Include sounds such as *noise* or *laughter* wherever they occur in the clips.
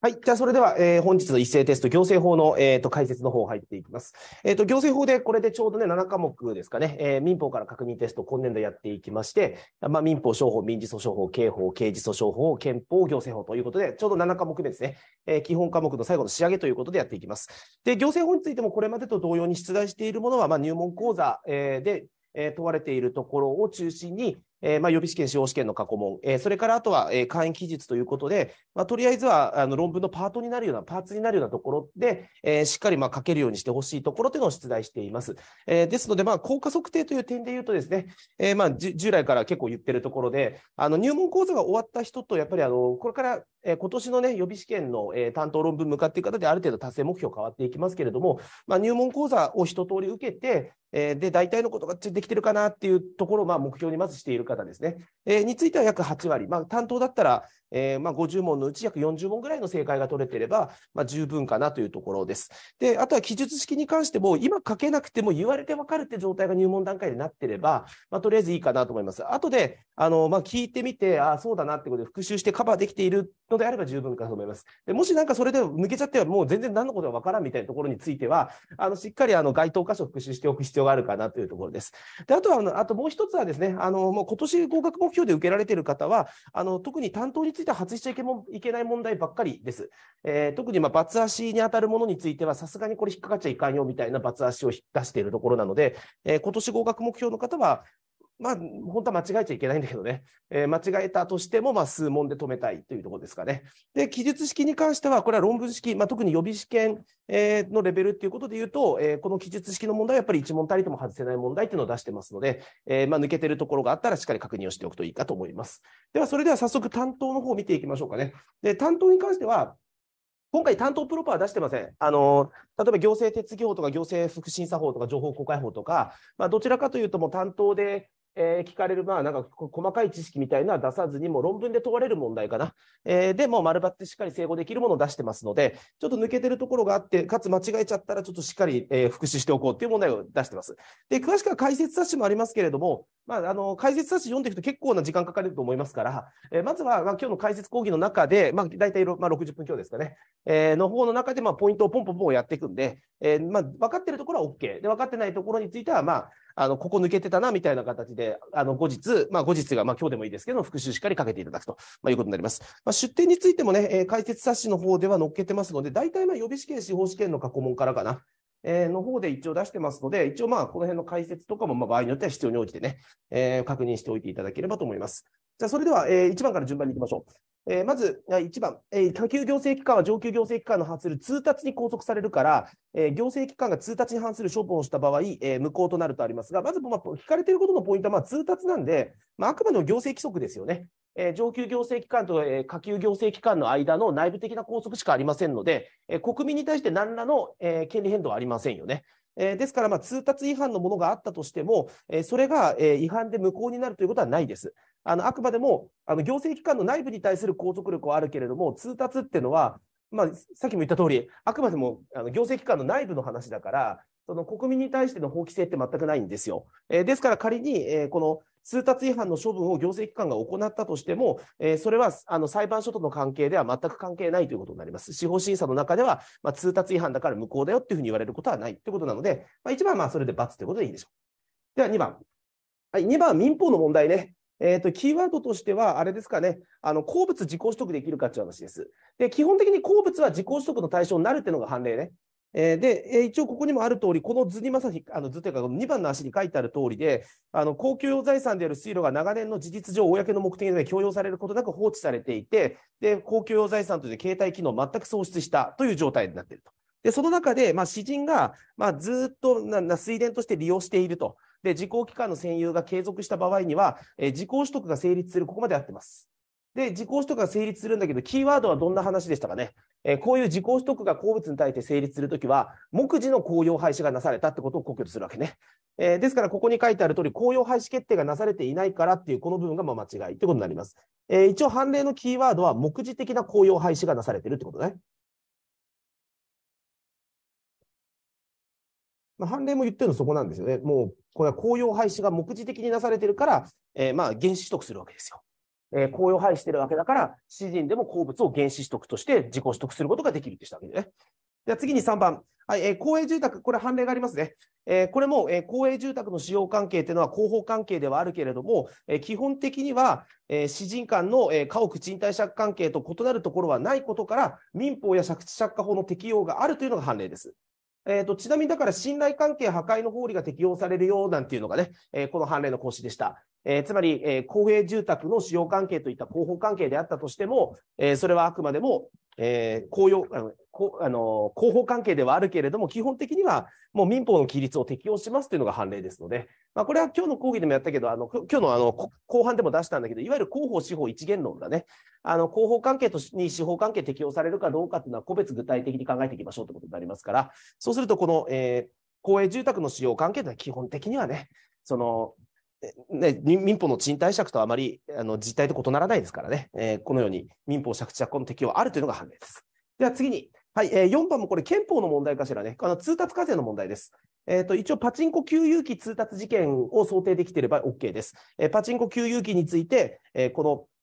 はい。じゃあ、それでは、えー、本日の一斉テスト、行政法の、えーと、解説の方入っていきます。えっ、ー、と、行政法でこれでちょうどね、7科目ですかね、えー、民法から確認テスト、今年度やっていきまして、まあ、民法、商法、民事訴訟法、刑法、刑事訴訟法、憲法、行政法ということで、ちょうど7科目目ですね、えー、基本科目の最後の仕上げということでやっていきます。で、行政法についてもこれまでと同様に出題しているものは、まあ、入門講座、えー、で、え問われているところを中心に、えーまあ、予備試験、司法試験の過去問、えー、それからあとは、えー、簡易記述ということで、まあ、とりあえずはあの論文のパートになるような、パーツになるようなところで、えー、しっかりまあ書けるようにしてほしいところというのを出題しています。えー、ですので、まあ、効果測定という点で言うとですね、えーまあ、従来から結構言ってるところで、あの入門講座が終わった人と、やっぱりあのこれから、えー、今年の、ね、予備試験の、えー、担当論文向かっていく方で、ある程度達成目標変わっていきますけれども、まあ、入門講座を一通り受けて、えー、で大体のことができてるかなっていうところを、まあ、目標にまずしている方ですね、えー、については約8割、まあ、担当だったらえー、まあ、50問のうち約40問ぐらいの正解が取れてれば、まあ、十分かなというところです。で、あとは記述式に関しても、今書けなくても言われてわかるって状態が入門段階でなってれば、まあ、とりあえずいいかなと思います。後で、あの、まあ、聞いてみて、ああ、そうだなってことで復習してカバーできているのであれば十分かと思います。でもしなんかそれで抜けちゃってはもう全然何のことがわからんみたいなところについては、あの、しっかりあの、該当箇所復習しておく必要があるかなというところです。で、あとは、あともう一つはですね、あの、もう今年合格目標で受けられている方は、あの、特に担当については外しちゃいけもいけない問題ばっかりです。えー、特にまあバ足に当たるものについては、さすがにこれ引っかかっちゃいかんよみたいな罰足を出しているところなので、えー、今年合格目標の方は、まあ、本当は間違えちゃいけないんだけどね、*laughs* えー、間違えたとしても、まあ、数問で止めたいというところですかね。で、記述式に関しては、これは論文式、まあ、特に予備試験、えー、のレベルっていうことで言うと、えー、この記述式の問題はやっぱり一問たりとも外せない問題っていうのを出してますので、えまあ、抜けてるところがあったらしっかり確認をしておくといいかと思います。では、それでは早速担当の方を見ていきましょうかね。で、担当に関しては、今回担当プロパは出してません。あの、例えば行政手続法とか行政福審査法とか情報公開法とか、まあ、どちらかというともう担当でえー、聞かれる、まあ、なんか細かい知識みたいなのは出さずに、も論文で問われる問題かな。えー、で、も丸抜ってしっかり整合できるものを出してますので、ちょっと抜けてるところがあって、かつ間違えちゃったら、ちょっとしっかり、えー、復習しておこうっていう問題を出してます。で、詳しくは解説冊子もありますけれども、まあ、あの、解説冊子読んでいくと結構な時間かかると思いますから、えー、まずは、まあ、今日の解説講義の中で、まあ、大体、まあ、60分強ですかね、えー、の方の中で、まあ、ポイントをポンポンポンやっていくんで、えー、まあ、分かってるところは OK。で、分かってないところについては、まあ、あの、ここ抜けてたな、みたいな形で、あの、後日、まあ、後日が、まあ、今日でもいいですけど、復習しっかりかけていただくと、まあ、いうことになります。まあ、出典についてもね、えー、解説冊子の方では載っけてますので、大体、まあ、予備試験、司法試験の過去問からかな。えー、の方で一応出してますので、一応まあ、この辺の解説とかも、まあ、場合によっては必要に応じてね、えー、確認しておいていただければと思います。じゃあ、それでは、えー、1番から順番に行きましょう。えー、まず1番、えー、下級行政機関は上級行政機関の発する通達に拘束されるから、えー、行政機関が通達に反する処分をした場合、え無効となるとありますが、まず、まあ、聞かれていることのポイントは、まあ、通達なんで、まあ、あくまでも行政規則ですよね。え上級行政機関と、え下級行政機関の間の内部的な拘束しかありませんので、え国民に対して何らの、え権利変動はありませんよね。えー、ですから、まあ、通達違反のものがあったとしても、えー、それが、えー、違反で無効になるということはないです。あのあくまでもあの行政機関の内部に対する拘束力はあるけれども、通達っていうのは、まあ、さっきも言った通り、あくまでもあの行政機関の内部の話だから、その国民に対しての法規制って全くないんですよ。えー、ですから仮に、えー、この、通達違反の処分を行政機関が行ったとしても、えー、それはあの裁判所との関係では全く関係ないということになります。司法審査の中では、まあ、通達違反だから無効だよっていうふうに言われることはないということなので、まあ、1番はまあそれで罰ということでいいでしょう。では2番。はい、2番、は民法の問題ね。えーと、キーワードとしては、あれですかね、あの鉱物自己取得できるかっていう話です。で基本的に鉱物は自己取得の対象になるというのが判例ね。えー、で、えー、一応ここにもある通り、この図にまさに、あの図というか、2番の足に書いてある通りで、あの公共財産である水路が長年の事実上、公の目的で強要されることなく放置されていて、で公共用財産として携帯機能を全く喪失したという状態になっていると。で、その中で、まあ、詩人が、まあ、ずっとな水田として利用していると。で、自公機関の占有が継続した場合には、えー、自公取得が成立する、ここまであってます。で、自公取得が成立するんだけど、キーワードはどんな話でしたかね。えー、こういう自己取得が鉱物に対して成立するときは、目次の公用廃止がなされたってことを拠とするわけね。えー、ですから、ここに書いてある通り、公用廃止決定がなされていないからっていう、この部分がま間違いということになります。えー、一応、判例のキーワードは、目次的な公用廃止がなされてるってことね。まあ、判例も言ってるのそこなんですよね。もう、これは公用廃止が目次的になされてるから、えまあ、原始取得するわけですよ。えー、公用廃してるわけだから、詩人でも鉱物を原子取得として自己取得することができるってしたわけでね。では次に3番。はい、えー、公営住宅、これ判例がありますね。えー、これも、えー、公営住宅の使用関係というのは広報関係ではあるけれども、えー、基本的には、えー、私人間の、えー、家屋賃貸借関係と異なるところはないことから、民法や借地借家法の適用があるというのが判例です。えーと、ちなみにだから信頼関係破壊の法理が適用されるよなんていうのがね、えー、この判例の講師でした。えー、つまり、えー、公営住宅の使用関係といった広報関係であったとしても、えー、それはあくまでも、えー、公用あのあの広報関係ではあるけれども、基本的にはもう民法の規律を適用しますというのが判例ですので、まあ、これは今日の講義でもやったけど、あの今日のあの後半でも出したんだけど、いわゆる広報、司法一元論だね、あの広報関係とに司法関係適用されるかどうかというのは、個別具体的に考えていきましょうということになりますから、そうすると、この、えー、公営住宅の使用関係というのは基本的にはね、そのね、民法の賃貸借とあまりあの実態と異ならないですからね、えー、このように民法借地借婚の適用はあるというのが判明です。では次に、はいえー、4番もこれ憲法の問題かしらね、あの通達課税の問題です。えーと、一応、パチンコ給油機通達事件を想定できていれば OK です。えー、パチンコ給油機について、えー、こ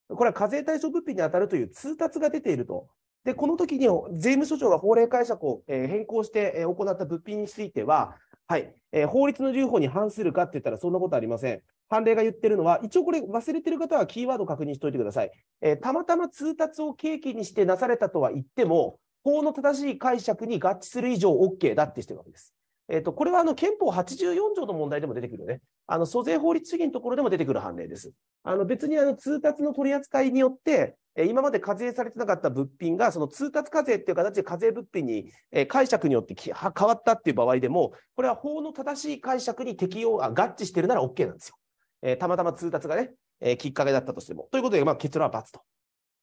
のこれは課税対象物品に当たるという通達が出ていると。でこの時に税務署長が法令解釈を変更して行った物品については、はい。えー、法律の留保に反するかって言ったら、そんなことありません。判例が言ってるのは、一応これ忘れてる方はキーワード確認しておいてください。えー、たまたま通達を契機にしてなされたとは言っても、法の正しい解釈に合致する以上 OK だってしてるわけです。えっ、ー、と、これはあの憲法84条の問題でも出てくるね。あの、租税法律主義のところでも出てくる判例です。あの、別にあの、通達の取り扱いによって、え今まで課税されてなかった物品が、その通達課税っていう形で課税物品に、え解釈によって変わったっていう場合でも、これは法の正しい解釈に適用、あ合致してるなら OK なんですよ。えたまたま通達がね、えきっかけだったとしても。ということで、まあ、結論は×と。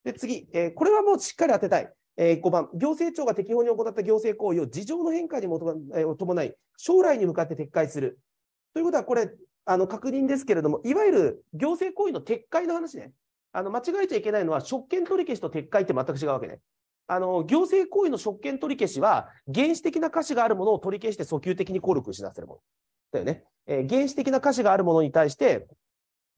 で、次、えこれはもうしっかり当てたい。えー、5番、行政庁が適法に行った行政行為を事情の変化に伴い、将来に向かって撤回する。ということは、これ、あの確認ですけれども、いわゆる行政行為の撤回の話ね。あの間違えちゃいけないのは、職権取り消しと撤回って全く違うわけね。あの行政行為の職権取り消しは、原始的な価値があるものを取り消して訴求的に効力を失わせるもの。だよね。えー、原始的な価値があるものに対して、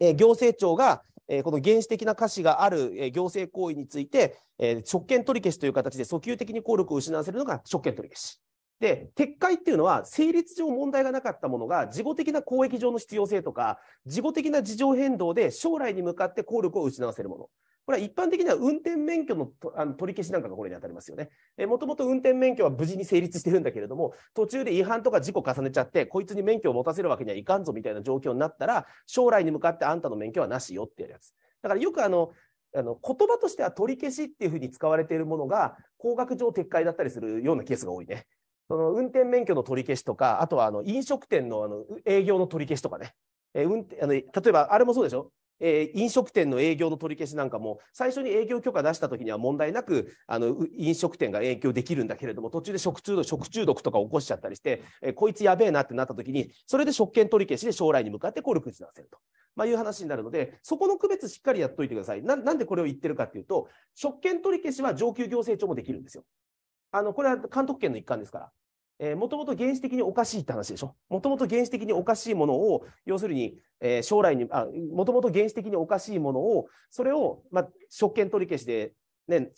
えー、行政庁がえー、この原始的な瑕疵がある、えー、行政行為について、えー、職権取り消しという形で訴求的に効力を失わせるのが職権取り消し。で、撤回っていうのは、成立上問題がなかったものが、事後的な公益上の必要性とか、事後的な事情変動で将来に向かって効力を失わせるもの。これは一般的には運転免許のあの取り消しなんかがこれに当たりますよね。もともと運転免許は無事に成立してるんだけれども、途中で違反とか事故重ねちゃって、こいつに免許を持たせるわけにはいかんぞみたいな状況になったら、将来に向かってあんたの免許はなしよってやるやつ。だからよくあの、あの言葉としては取り消しっていうふうに使われているものが、高額上撤回だったりするようなケースが多いね。その運転免許の取り消しとか、あとはあの飲食店のあの営業の取り消しとかね。え運あの例えば、あれもそうでしょえー、飲食店の営業の取り消しなんかも最初に営業許可出した時には問題なくあの飲食店が営業できるんだけれども途中で食中毒食中毒とか起こしちゃったりして、えー、こいつやべえなってなった時にそれで職権取り消しで将来に向かってコルク打ち出せると、まあ、いう話になるのでそこの区別しっかりやっといてくださいななんでこれを言ってるかっていうと食券取り消しは上級行政庁もできるんですよあのこれは監督権の一環ですからえもともと原始的におかしいって話でしょ。もともと原始的におかしいものを、要するに、えー、将来に、あ、もともと原始的におかしいものを、それを、まあ、職権取り消しで、ね、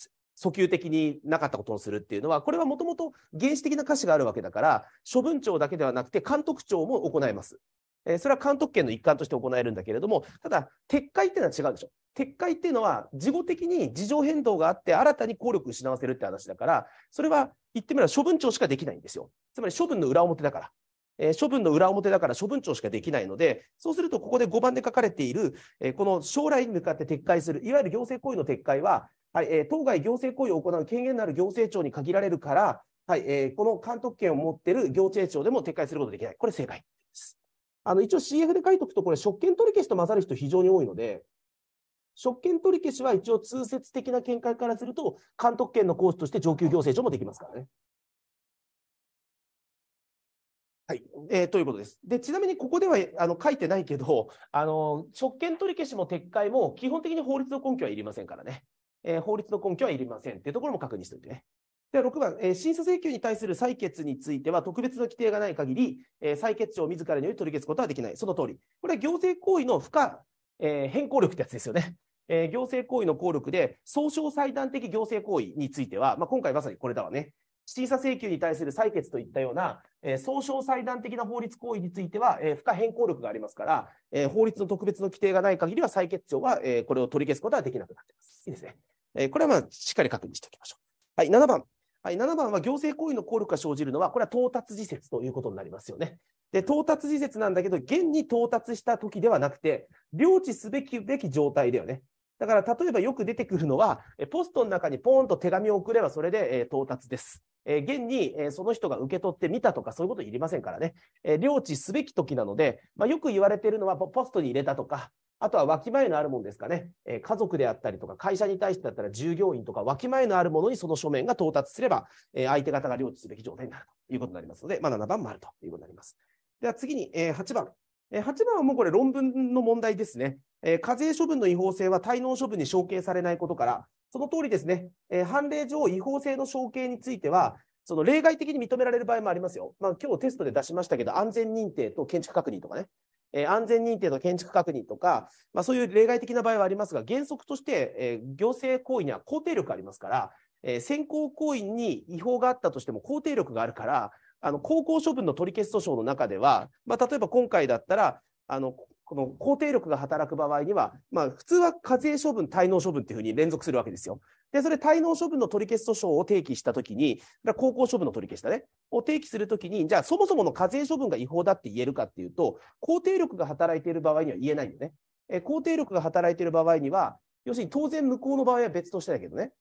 訴求的になかったことをするっていうのは、これはもともと原始的な歌詞があるわけだから、処分庁だけではなくて、監督庁も行います。えそれは監督権の一環として行えるんだけれども、ただ、撤回っていうのは違うでしょ。撤回っていうのは、事後的に事情変動があって、新たに効力を失わせるって話だから、それは言ってみれば処分庁しかできないんですよ。つまり処分の裏表だから。え処分の裏表だから処分庁しかできないので、そうすると、ここで5番で書かれている、えこの将来に向かって撤回する、いわゆる行政行為の撤回は、はいえ当該行政行為を行う権限のある行政庁に限られるから、はいえこの監督権を持っている行政庁でも撤回することができない。これ正解。あの、一応 CF で書いておくと、これ、職権取り消しと混ざる人非常に多いので、職権取り消しは一応通説的な見解からすると、監督権の行使として上級行政書もできますからね。はい、えー、ということです。で、ちなみにここではあの書いてないけど、あの、職権取り消しも撤回も基本的に法律の根拠はいりませんからね。えー、法律の根拠はいりませんっていうところも確認しておいてね。では6番、えー、審査請求に対する採決については、特別の規定がない限り、えー、採決書を自らにより取り消すことはできない。その通り。これは行政行為の不可、えー、変更力ってやつですよね。えー、行政行為の効力で、総称裁断的行政行為については、まあ、今回まさにこれだわね。審査請求に対する採決といったような、えー、総称裁断的な法律行為については、えー、不可変更力がありますから、えー、法律の特別の規定がない限りは採決庁は、えー、これを取り消すことはできなくなっています。いいですね。えー、これはまあしっかり確認しておきましょう。はい、7番。はい、7番は行政行為の効力が生じるのは、これは到達時節ということになりますよね。で、到達時節なんだけど、現に到達した時ではなくて、領知すべきべき状態だよね。だから例えばよく出てくるのは、ポストの中にポーンと手紙を送ればそれで、えー、到達です。えー、現に、えー、その人が受け取ってみたとかそういうこといりませんからね。えー、領知すべき時なので、まあ、よく言われているのはポストに入れたとか、あとはわきまえのあるものですかね、えー、家族であったりとか、会社に対してだったら従業員とか、わきまえのあるものにその書面が到達すれば、えー、相手方が領地すべき状態になるということになりますので、まあ、7番もあるということになります。では次に、えー、8番。えー、8番はもうこれ論文の問題ですね。えー、課税処分の違法性は滞納処分に承継されないことから、その通りですね、えー、判例上違法性の承継については、その例外的に認められる場合もありますよ。まあ、今日テストで出しましたけど、安全認定と建築確認とかね、え安全認定の建築確認とか、まあ、そういう例外的な場合はありますが、原則として、え行政行為には肯定力ありますから、え先行行為に違法があったとしても肯定力があるから、あの高校処分の取り消し訴訟の中では、まあ、例えば今回だったら、あのこの肯定力が働く場合には、まあ、普通は課税処分、滞納処分っていうふうに連続するわけですよ。で、それ、滞納処分の取り消し訴訟を提起したときに、高校処分の取り消しだね、を提起するときに、じゃあ、そもそもの課税処分が違法だって言えるかっていうと、肯定力が働いている場合には言えないよね。え肯定力が働いている場合には、要するに当然無効の場合は別としてだけどね、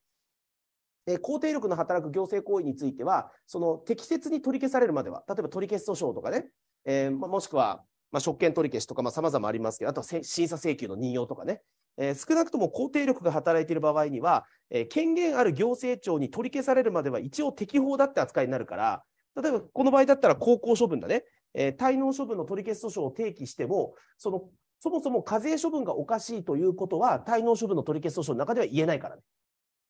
え肯定力の働く行政行為については、その適切に取り消されるまでは、例えば取り消し訴訟とかね、えー、もしくはまあ、職権取り消しとか、まあ、まありますけど、あとは審査請求の任用とかね、えー、少なくとも肯定力が働いている場合には、えー、権限ある行政庁に取り消されるまでは一応適法だって扱いになるから、例えばこの場合だったら高校処分だね、えー、滞納処分の取り消し訴訟を提起しても、そのそもそも課税処分がおかしいということは、滞納処分の取り消し訴訟の中では言えないからね。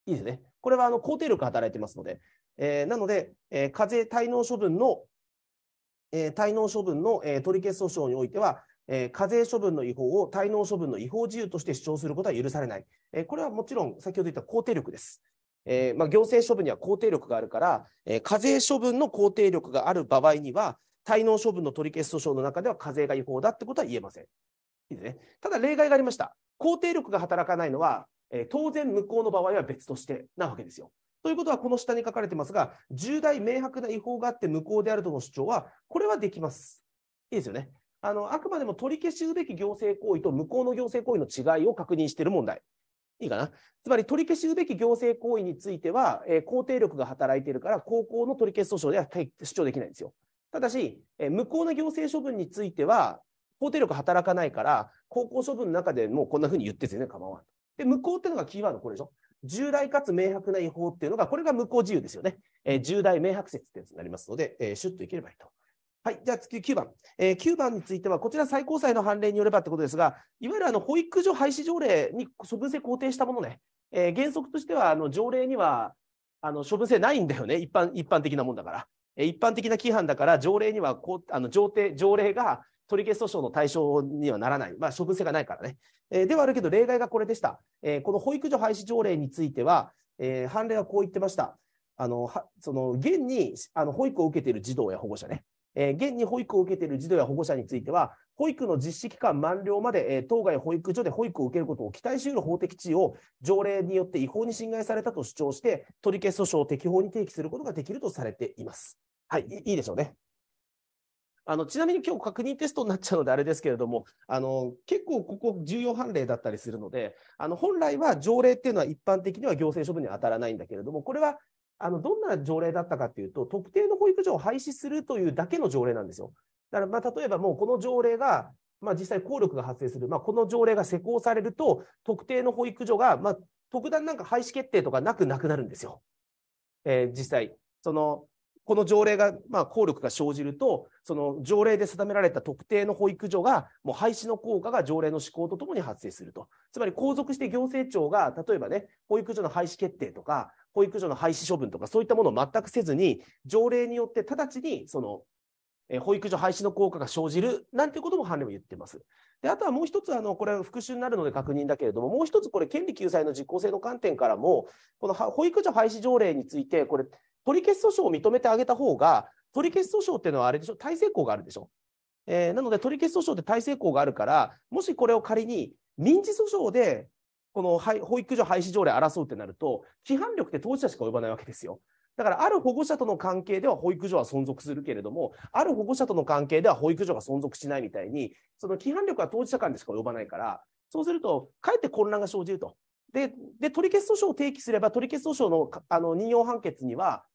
いいですね。これはあの肯定力が働いてますので、えー、なので、えー、課税滞納処分のえー、滞納処分の、えー、取り消し訴訟においては、えー、課税処分の違法を滞納処分の違法自由として主張することは許されない。えー、これはもちろん先ほど言った肯定力です。えーまあ、行政処分には肯定力があるから、えー、課税処分の肯定力がある場合には、滞納処分の取り消し訴訟の中では課税が違法だってことは言えません。いいですね、ただ例外がありました。肯定力が働かないのは、えー、当然無効の場合は別としてなわけですよ。ということは、この下に書かれてますが、重大明白な違法があって無効であるとの主張は、これはできます。いいですよね。あのあくまでも取り消しすべき行政行為と無効の行政行為の違いを確認している問題。いいかなつまり取り消しすべき行政行為については、えー、肯定力が働いているから、高校の取り消し訴訟では主張できないんですよ。ただし、えー、無効な行政処分については、肯定力働かないから、高校処分の中でもうこんなふうに言って全ね、構わん。で、無効っていうのがキーワードこれでしょ。重大かつ明白な違法っていうのが、これが無効事由ですよね。えー、重大明白説ってやつになりますので、えー、シュッといければいいと。はい、じゃあ次9番、えー、9番については、こちら最高裁の判例によればということですが、いわゆるあの保育所廃止条例に処分性肯定したものね、えー、原則としてはあの条例にはあの処分性ないんだよね、一般一般的なもんだから。一般的な規範だから条例にはこうあの条定条例が取り消し訴訟の対象にはならない、まあ、処分性がないからね、えー、ではあるけど、例外がこれでした、えー、この保育所廃止条例については、えー、判例はこう言ってました、あのその現にあの保育を受けている児童や保護者ね、え現に保育を受けている児童や保護者については、保育の実施期間満了まで、え当該保育所で保育を受けることを期待しうる法的地位を条例によって違法に侵害されたと主張して、取り消し訴訟を適法に提起することができるとされています。はい、いいでしょうね。あの、ちなみに今日確認テストになっちゃうのであれですけれども、あの、結構ここ重要判例だったりするので、あの、本来は条例っていうのは一般的には行政処分に当たらないんだけれども、これは、あの、どんな条例だったかっていうと、特定の保育所を廃止するというだけの条例なんですよ。だから、まあ、例えばもうこの条例が、まあ、実際効力が発生する、まあ、この条例が施行されると、特定の保育所が、まあ、特段なんか廃止決定とかなくなくなるんですよ。えー、実際。そのこの条例が、まあ、効力が生じると、その条例で定められた特定の保育所が、もう廃止の効果が条例の施行とともに発生すると。つまり、後続して行政庁が、例えばね、保育所の廃止決定とか、保育所の廃止処分とか、そういったものを全くせずに、条例によって直ちに、その、保育所廃止の効果が生じるなんてことも判例も言ってます。であとはもう一つあの、これは復習になるので確認だけれども、もう一つこれ、権利救済の実効性の観点からも、この保育所廃止条例について、これ、取り消し訴訟を認めてあげた方が、取り消し訴訟っていうのはあれでしょ、大成功があるでしょ。えー、なので、取り消し訴訟って大成功があるから、もしこれを仮に民事訴訟で、この保育所廃止条例争うってなると、規範力って当事者しか及ばないわけですよ。だから、ある保護者との関係では保育所は存続するけれども、ある保護者との関係では保育所が存続しないみたいに、その規範力は当事者間でしか及ばないから、そうすると、かえって混乱が生じると。で、で取り消し訴訟を提起すれば、取り消し訴訟のあの任用判決には、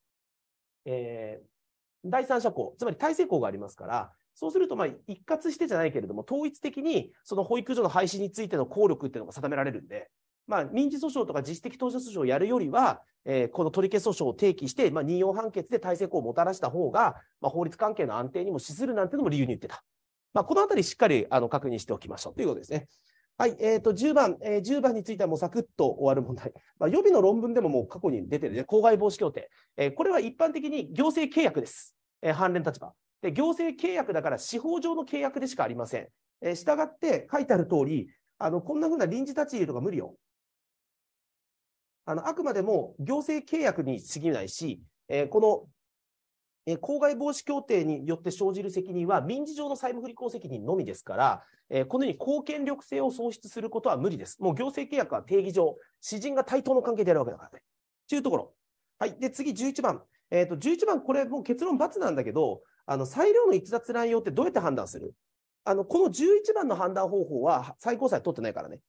えー、第三者校、つまり体制校がありますから、そうすると、まあ、一括してじゃないけれども、統一的にその保育所の廃止についての効力っていうのが定められるんで、まあ、民事訴訟とか自主的当事者訴訟をやるよりは、えー、この取り消し訴訟を提起して、まあ、任用判決で体制功をもたらした方が、まあ、法律関係の安定にも資するなんてのも理由に言ってた。まあ、このあたりしっかりあの確認しておきましょうということですね。はい、えー、と10番、えー、10番についてはもうサクッと終わる問題、*laughs* まあ、予備の論文でももう過去に出てるね、公害防止協定、えー、これは一般的に行政契約です、えー、関連立場で。行政契約だから司法上の契約でしかありません。えー、したがって書いてある通り、あのこんなふうな臨時立ち入りとか無理よ。あのあくまでも行政契約に過ぎないし、えー、このえー、公害防止協定によって生じる責任は民事上の債務不履行責任のみですから、えー、このように公権力性を喪失することは無理です。もう行政契約は定義上、詩人が対等の関係であるわけだからね。というところ。はい。で、次、11番。えっ、ー、と、11番、これもう結論×なんだけど、あの、裁量の逸脱乱用ってどうやって判断するあの、この11番の判断方法は最高裁取ってないからね。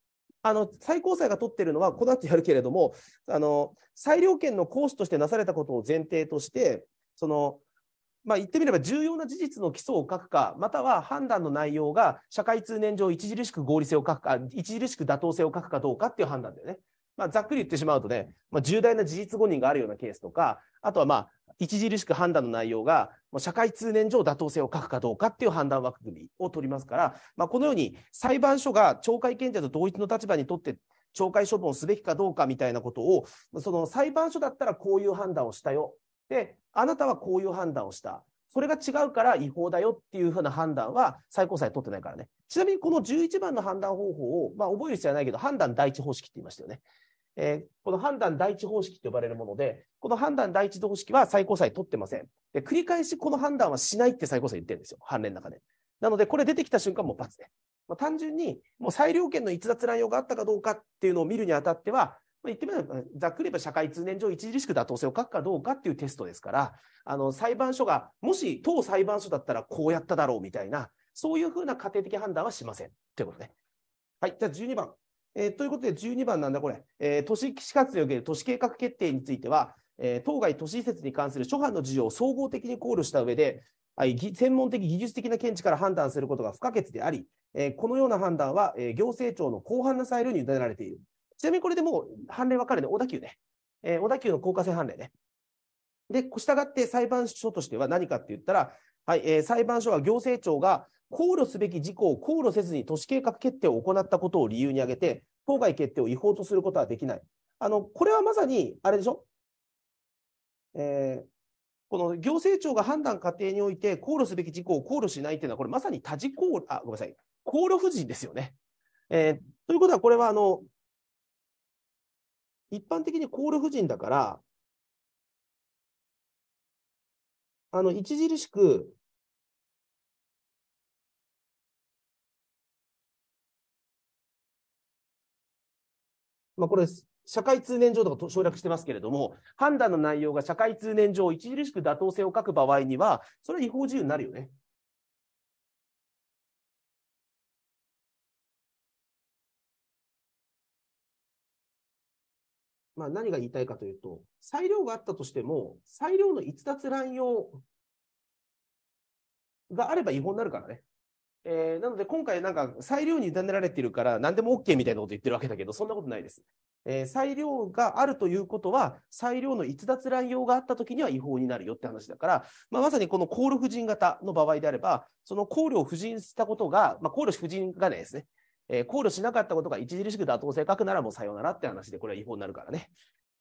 あの、最高裁が取ってるのは、この後やるけれども、あの、裁量権の行使としてなされたことを前提として、その、まあ、言ってみれば重要な事実の基礎を書くか、または判断の内容が社会通念上著しく合理性を書くか、著しく妥当性を書くかどうかっていう判断だよね。まあ、ざっくり言ってしまうとね、まあ、重大な事実誤認があるようなケースとか、あとはまあ、著しく判断の内容が社会通念上妥当性を書くかどうかっていう判断枠組みを取りますから、まあ、このように裁判所が懲戒権者と同一の立場にとって懲戒処分をすべきかどうかみたいなことをその裁判所だったらこういう判断をしたよで、あなたはこういう判断をした。それが違うから違法だよっていうふうな判断は最高裁取ってないからね。ちなみにこの11番の判断方法を、まあ、覚える必要はないけど、判断第一方式って言いましたよね。えー、この判断第一方式と呼ばれるもので、この判断第一方式は最高裁取ってません。で、繰り返しこの判断はしないって最高裁言ってるんですよ、判例の中で。なので、これ出てきた瞬間もう罰で。まあ、単純に、もう裁量権の逸脱乱用があったかどうかっていうのを見るにあたっては、まあ、言ってみれば、ざっくり言えば社会通念上著しく妥当性を欠くかどうかっていうテストですから、あの、裁判所が、もし当裁判所だったらこうやっただろうみたいな、そういうふうな家庭的判断はしません。ということね。はい。じゃあ12番。えー、ということで12番なんだ、これ。えー、都市地活における都市計画決定については、えー、当該都市施設に関する諸般の事情を総合的に考慮した上で、専門的技術的な見地から判断することが不可欠であり、えー、このような判断は、えー、行政庁の広範な裁量に委ねられている。ちなみにこれでもう判例分かるね、小田急ね。えー、小田急の高架線判例ね。で、したがって裁判所としては何かって言ったら、はいえー、裁判所は行政庁が考慮すべき事項を考慮せずに都市計画決定を行ったことを理由に挙げて、当該決定を違法とすることはできない。あのこれはまさに、あれでしょ、えー、この行政庁が判断過程において考慮すべき事項を考慮しないというのは、これまさに多事項、あ、ごめんなさい、考慮不尽ですよね。えー、ということは、これはあの一般的にコール婦人だから、あの、著しく、まあ、これ、社会通念上とか省略してますけれども、判断の内容が社会通念上、著しく妥当性を欠く場合には、それは違法自由になるよね。まあ、何が言いたいかというと、裁量があったとしても、裁量の逸脱乱用があれば違法になるからね。えー、なので今回なんか裁量に委ねられてるから何でも OK みたいなこと言ってるわけだけど、そんなことないです。えー、裁量があるということは、裁量の逸脱乱用があったときには違法になるよって話だから、まあ、まさにこの考慮婦人型の場合であれば、その考慮を婦人したことが、まあ、考慮婦人がねですね、えー、考慮しなかったことが著しく妥当性書くならもうさようならって話で、これは違法になるからね。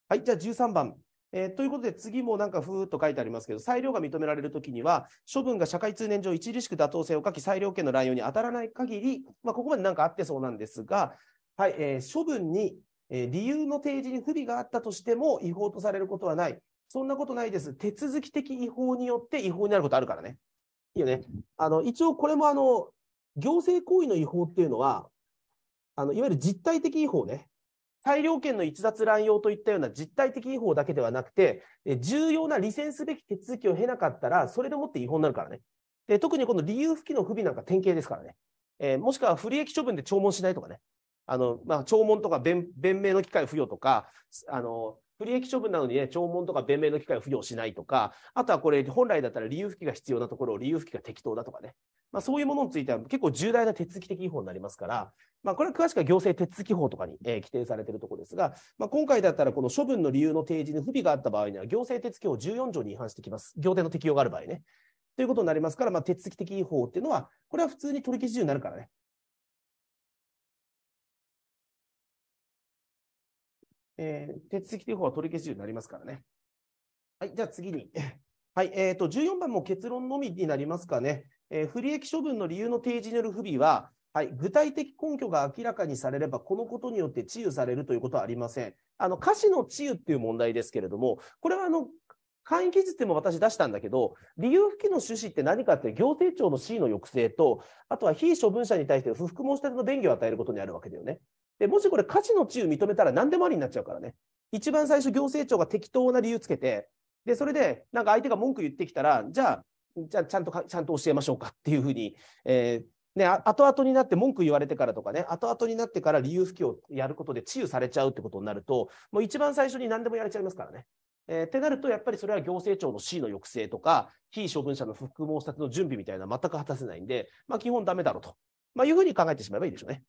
はい、じゃあ13番。えー、ということで、次もなんかふーっと書いてありますけど、裁量が認められるときには、処分が社会通念上著しく妥当性を欠き、裁量権の乱用に当たらない限り、まあ、ここまでなんかあってそうなんですが、はい、えー、処分に、えー、理由の提示に不備があったとしても違法とされることはない。そんなことないです。手続き的違法によって違法になることあるからね。いいよね。あの、一応これもあの、行政行為の違法っていうのは、あの、いわゆる実体的違法ね。裁量権の逸脱乱用といったような実体的違法だけではなくて、重要な利戦すべき手続きを経なかったら、それでもって違法になるからね。で特にこの理由付きの不備なんか典型ですからね。えー、もしくは不利益処分で聴聞しないとかね。あの、まあ、聴聞とか弁明の機会不要とか、あの、不利益処分なのにね、聴聞とか弁明の機会を付与しないとか、あとはこれ、本来だったら理由付きが必要なところを理由付きが適当だとかね。まあ、そういうものについては結構重大な手続き的違法になりますから、まあ、これは詳しくは行政手続き法とかに、えー、規定されているところですが、まあ、今回だったらこの処分の理由の提示に不備があった場合には、行政手続き法14条に違反してきます。行程の適用がある場合ね。ということになりますから、まあ、手続き的違法っていうのは、これは普通に取り消し中になるからね。えー、手続き的法は取り消し中になりますからね。はい、じゃあ次に。*laughs* はい、えっ、ー、と、14番も結論のみになりますかね。えー、不利益処分の理由の提示による不備は、はい、具体的根拠が明らかにされれば、このことによって治癒されるということはありません。あの、歌詞の治癒っていう問題ですけれども、これはあの、簡易記述でも私出したんだけど、理由付きの趣旨って何かって行政庁の C の抑制と、あとは非処分者に対して不服申し立ての便宜を与えることにあるわけだよね。で、もしこれ価値の治癒認めたら何でもありになっちゃうからね。一番最初行政庁が適当な理由つけて、で、それで、なんか相手が文句言ってきたら、じゃあ、じゃあちゃんとかちゃんと教えましょうかっていうふうに、えーね、後々になって文句言われてからとかね、後々になってから理由付きをやることで治癒されちゃうってことになると、もう一番最初に何でもやれちゃいますからね。えー、ってなると、やっぱりそれは行政庁の C の抑制とか、非処分者のし立ての準備みたいな全く果たせないんで、まあ、基本ダメだろうと、まあ、いうふうに考えてしまえばいいでしょうね。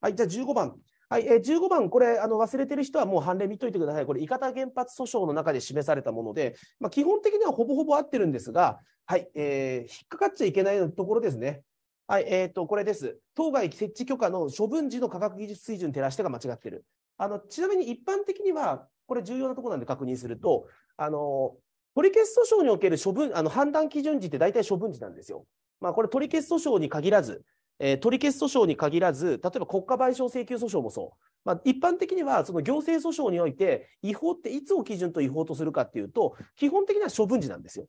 はい、じゃあ15番。はい、え15番、これあの忘れてる人はもう判例見といてください。これ、伊方原発訴訟の中で示されたもので、まあ、基本的にはほぼほぼ合ってるんですが、はい、えー、引っかかっちゃいけないところですね。はい、えっ、ー、と、これです。当該設置許可の処分時の価格技術水準照らしてが間違ってる。あの、ちなみに一般的には、これ重要なところなんで確認すると、あの、取消訴訟における処分、あの判断基準時って大体処分時なんですよ。まあ、これ取り消訴訟に限らず、えー、取り消す訴訟に限らず、例えば国家賠償請求訴訟もそう。まあ、一般的にはその行政訴訟において、違法っていつを基準と違法とするかっていうと、基本的には処分時なんですよ。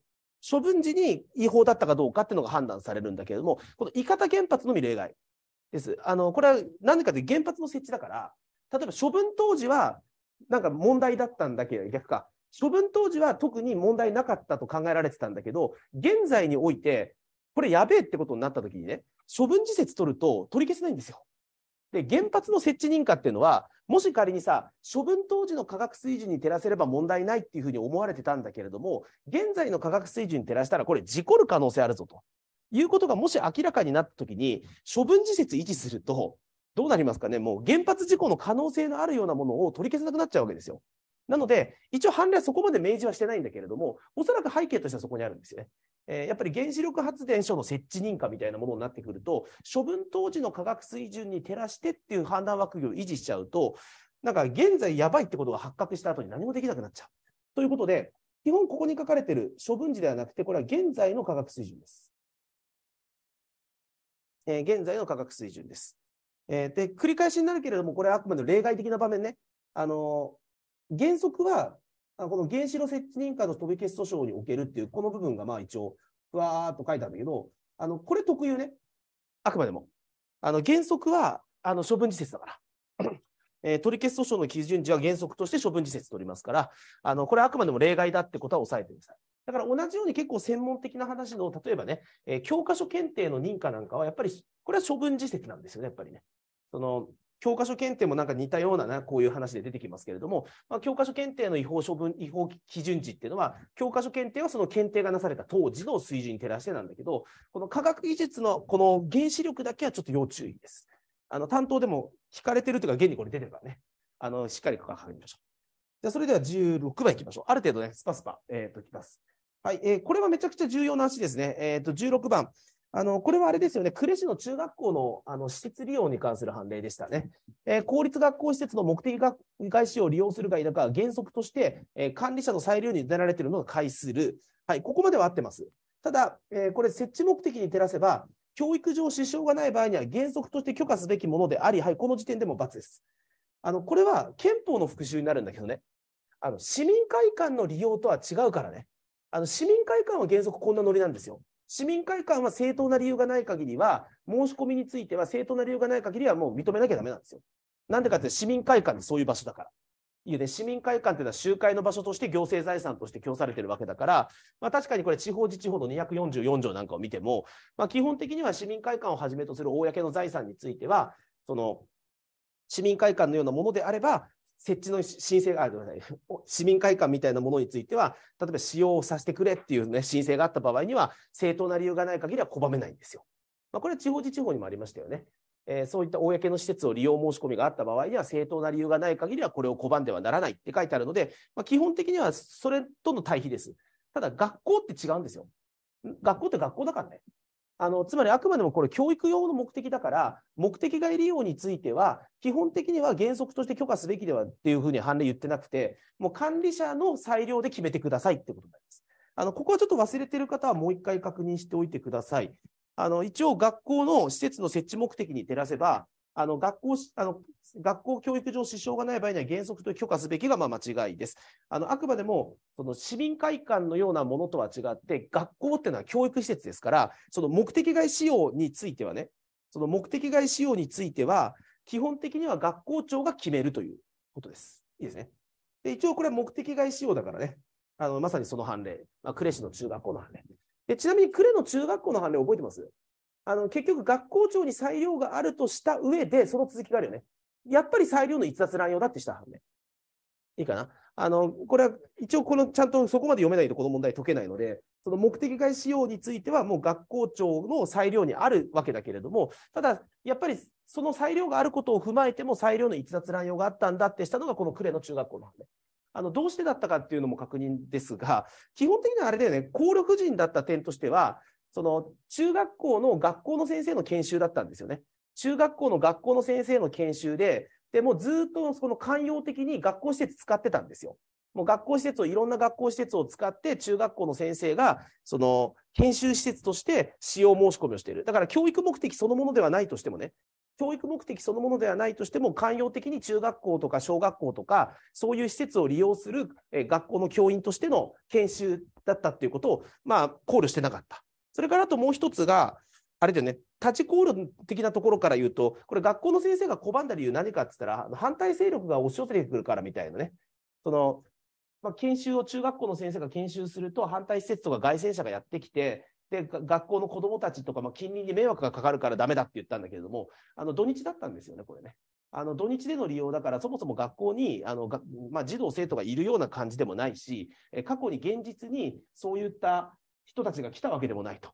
処分時に違法だったかどうかっていうのが判断されるんだけれども、この伊方原発のみ例外です。あの、これは何でかというと原発の設置だから、例えば処分当時はなんか問題だったんだけど、逆か。処分当時は特に問題なかったと考えられてたんだけど、現在において、これやべえってことになった時にね、処分時節取ると取り消せないんですよ。で、原発の設置認可っていうのは、もし仮にさ、処分当時の価格水準に照らせれば問題ないっていうふうに思われてたんだけれども、現在の価格水準に照らしたら、これ、事故る可能性あるぞということが、もし明らかになったときに、処分時節維持すると、どうなりますかね、もう原発事故の可能性のあるようなものを取り消せなくなっちゃうわけですよ。なので、一応判例はそこまで明示はしてないんだけれども、おそらく背景としてはそこにあるんですよね。えー、やっぱり原子力発電所の設置認可みたいなものになってくると、処分当時の価格水準に照らしてっていう判断枠組みを維持しちゃうと、なんか現在やばいってことが発覚した後に何もできなくなっちゃう。ということで、基本ここに書かれている処分時ではなくて、これは現在の価格水準です。えー、現在の価格水準です。えー、で、繰り返しになるけれども、これはあくまで例外的な場面ね。あの原則は、この原子炉設置認可の飛び消し訴訟におけるっていう、この部分がまあ一応、ふわーっと書いてあるんだけど、あの、これ特有ね。あくまでも。あの、原則は、あの、処分事実だから。*clears throat* えー、取り消し訴訟の基準値は原則として処分事実取りますから、あの、これあくまでも例外だってことは押さえてください。だから同じように結構専門的な話の、例えばね、えー、教科書検定の認可なんかは、やっぱり、これは処分事実なんですよね、やっぱりね。その、教科書検定もなんか似たようなな、こういう話で出てきますけれども、まあ、教科書検定の違法処分、違法基準値っていうのは、教科書検定はその検定がなされた当時の水準に照らしてなんだけど、この科学技術のこの原子力だけはちょっと要注意です。あの、担当でも聞かれてるというか、現にこれ出てるからね、あの、しっかり確認ましょう。じゃあ、それでは16番いきましょう。ある程度ね、スパスパ、えっ、とと、きます。はい、えー、これはめちゃくちゃ重要な話ですね。えっ、と、16番。あの、これはあれですよね。呉市の中学校のあの施設利用に関する判例でしたね。えー、公立学校施設の目的外資を利用するか否かは原則として、えー、管理者の裁量に委ねられているのが介する。はい、ここまでは合ってます。ただ、えー、これ設置目的に照らせば、教育上支障がない場合には原則として許可すべきものであり、はい、この時点でも罰です。あの、これは憲法の復習になるんだけどね。あの、市民会館の利用とは違うからね。あの、市民会館は原則こんなノリなんですよ。市民会館は正当な理由がない限りは、申し込みについては正当な理由がない限りはもう認めなきゃだめなんですよ。なんでかって市民会館て、そういう場所だから。いね、市民会館っていうのは集会の場所として行政財産として供されてるわけだから、まあ、確かにこれ地方自治法の244条なんかを見ても、まあ、基本的には市民会館をはじめとする公の財産についてはその市民会館のようなものであれば設置の申請があるない、*laughs* 市民会館みたいなものについては、例えば使用をさせてくれっていう、ね、申請があった場合には、正当な理由がない限りは拒めないんですよ。まあ、これは地方自治法にもありましたよね。えー、そういった公の施設を利用申し込みがあった場合には、正当な理由がない限りはこれを拒んではならないって書いてあるので、まあ、基本的にはそれとの対比です。ただ、学校って違うんですよ。学校って学校だからね。あのつまりあくまでもこれ教育用の目的だから目的外利用については基本的には原則として許可すべきではっていうふうに判例言ってなくてもう管理者の裁量で決めてくださいってことになります。あのここはちょっと忘れてる方はもう一回確認しておいてください。あの一応学校の施設の設置目的に照らせばあの学校あの学校教育上支障がない場合には原則と許可すべきがまあ間違いです。あのあくまでもその市民会館のようなものとは違って、学校っていうのは教育施設ですから、その目的外使用についてはね、その目的外使用については、基本的には学校長が決めるということです。いいですね。で一応これは目的外使用だからね、あのまさにその判例、まあ、呉市の中学校の判例で。ちなみに呉の中学校の判例覚えてますあの結局学校長に裁量があるとした上で、その続きがあるよね。やっぱり裁量の逸脱乱用だってした判例。いいかなあの、これは一応このちゃんとそこまで読めないとこの問題解けないので、その目的外使用についてはもう学校長の裁量にあるわけだけれども、ただやっぱりその裁量があることを踏まえても裁量の逸脱乱用があったんだってしたのがこの呉の中学校の判例。あのどうしてだったかっていうのも確認ですが、基本的にはあれだよね、効力人だった点としては、その中学校の学校の先生の研修だったんですよね。中学校の学校の先生の研修で、でもずっとその寛容的に学校施設使ってたんですよ。もう学校施設を、いろんな学校施設を使って、中学校の先生が、その研修施設として使用申し込みをしている。だから教育目的そのものではないとしてもね、教育目的そのものではないとしても、寛容的に中学校とか小学校とか、そういう施設を利用する学校の教員としての研修だったっていうことを、まあ、考慮してなかった。それからあともう一つが、あれだよね、立ちコール的なところから言うと、これ学校の先生が拒んだ理由何かって言ったら、反対勢力が押し寄せてくるからみたいなね。その、まあ、研修を中学校の先生が研修すると、反対施設とか外戦者がやってきて、で、学校の子供たちとか、まあ、近隣に迷惑がかかるからダメだって言ったんだけれども、あの、土日だったんですよね、これね。あの土日での利用だから、そもそも学校にあのが、まあ、児童、生徒がいるような感じでもないし、過去に現実にそういった人たちが来たわけでもないと。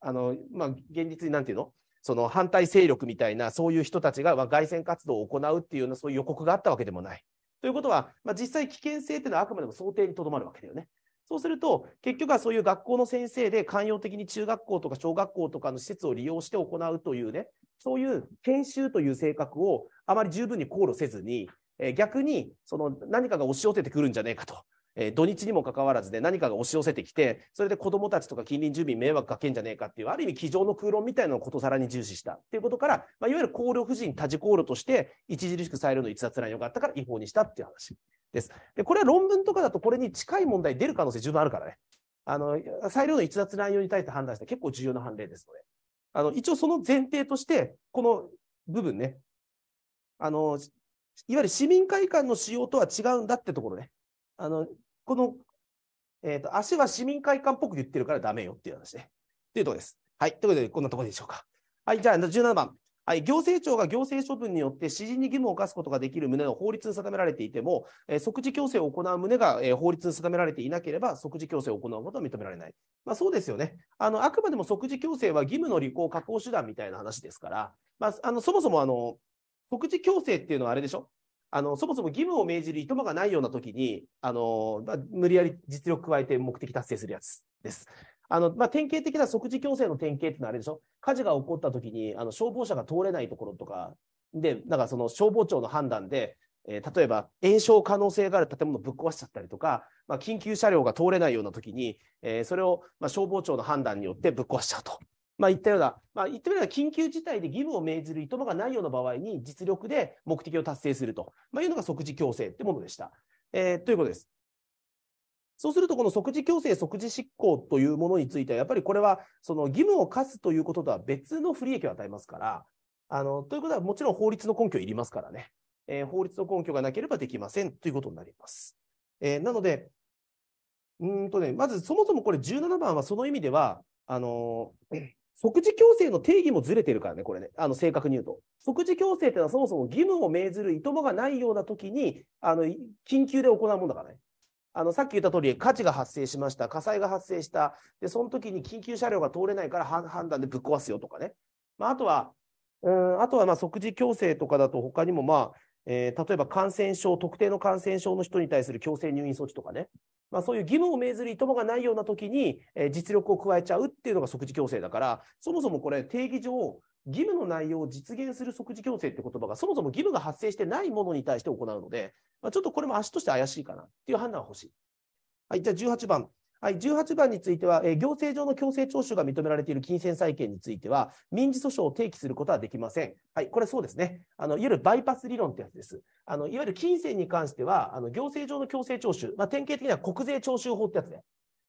あの、まあ、現実になんていうのその反対勢力みたいな、そういう人たちが外戦活動を行うっていうような、そういう予告があったわけでもない。ということは、まあ、実際危険性っていうのはあくまでも想定にとどまるわけだよね。そうすると、結局はそういう学校の先生で寛容的に中学校とか小学校とかの施設を利用して行うというね、そういう研修という性格をあまり十分に考慮せずに、え逆にその何かが押し寄せてくるんじゃねえかとえー、土日にもかかわらずで何かが押し寄せてきて、それで子どもたちとか近隣住民迷惑かけんじゃねえかっていう、ある意味、机上の空論みたいなのをことさらに重視したっていうことから、まあ、いわゆる考慮婦人多事考慮として、著しく裁量の逸脱乱用があったから違法にしたっていう話です。で、これは論文とかだと、これに近い問題出る可能性十分あるからね。あの、裁量の逸脱乱用に対して判断して結構重要な判例ですので、あの、一応その前提として、この部分ね、あの、いわゆる市民会館の使用とは違うんだってところね。あの、この、えっ、ー、と、足は市民会館っぽく言ってるからダメよっていう話ね。というとこです。はい。ということで、こんなところでしょうか。はい。じゃあ、17番。はい、行政庁が行政処分によって指示に義務を課すことができる旨の法律に定められていても、えー、即時強制を行う旨が、えー、法律に定められていなければ、即時強制を行うことは認められない。まあ、そうですよねあの。あくまでも即時強制は義務の履行確保手段みたいな話ですから、まあ、あのそもそもあの即時強制っていうのはあれでしょあのそもそも義務を命じるいとまがないような時にあの、まあ、無理やり実力加えて目的達成するやつです。あのまあ、典型的な即時強制の典型ってのはあれでしょ火事が起こった時にあの消防車が通れないところとかでなんかその消防庁の判断で、えー、例えば延焼可能性がある建物をぶっ壊しちゃったりとか、まあ、緊急車両が通れないような時に、えー、それを、ま消防庁の判断によってぶっ壊しちゃうとまあ、言ったような、まあ、言ってみれば緊急事態で義務を命ずるいとまがないような場合に実力で目的を達成すると、まあ、いうのが即時強制ってものでした。えー、ということです。そうすると、この即時強制、即時執行というものについては、やっぱりこれはその義務を課すということとは別の不利益を与えますから、あのということはもちろん法律の根拠いりますからね、えー、法律の根拠がなければできませんということになります。えー、なので、うんとね、まずそもそもこれ17番はその意味では、あのー即時強制の定義もずれてるからね、これね、あの正確に言うと。即時強制ってのはそもそも義務を命ずるいともがないような時に、あの緊急で行うもんだからね。あのさっき言った通り、火事が発生しました、火災が発生した、でその時に緊急車両が通れないから判断でぶっ壊すよとかね。まあ、あとは、うんあとはまあ即時強制とかだと、他にも、まあえー、例えば感染症、特定の感染症の人に対する強制入院措置とかね、まあ、そういう義務を命ずるいともがないような時に、えー、実力を加えちゃうっていうのが即時強制だから、そもそもこれ定義上、義務の内容を実現する即時強制って言葉がそもそも義務が発生してないものに対して行うので、まあ、ちょっとこれも足として怪しいかなっていう判断が欲しい。はい、じゃあ18番。はい、18番については、えー、行政上の強制徴収が認められている金銭債権については、民事訴訟を提起することはできません。はい、これそうですね。あのいわゆるバイパス理論ってやつです。あのいわゆる金銭に関しては、あの行政上の強制徴収、まあ、典型的には国税徴収法ってやつで、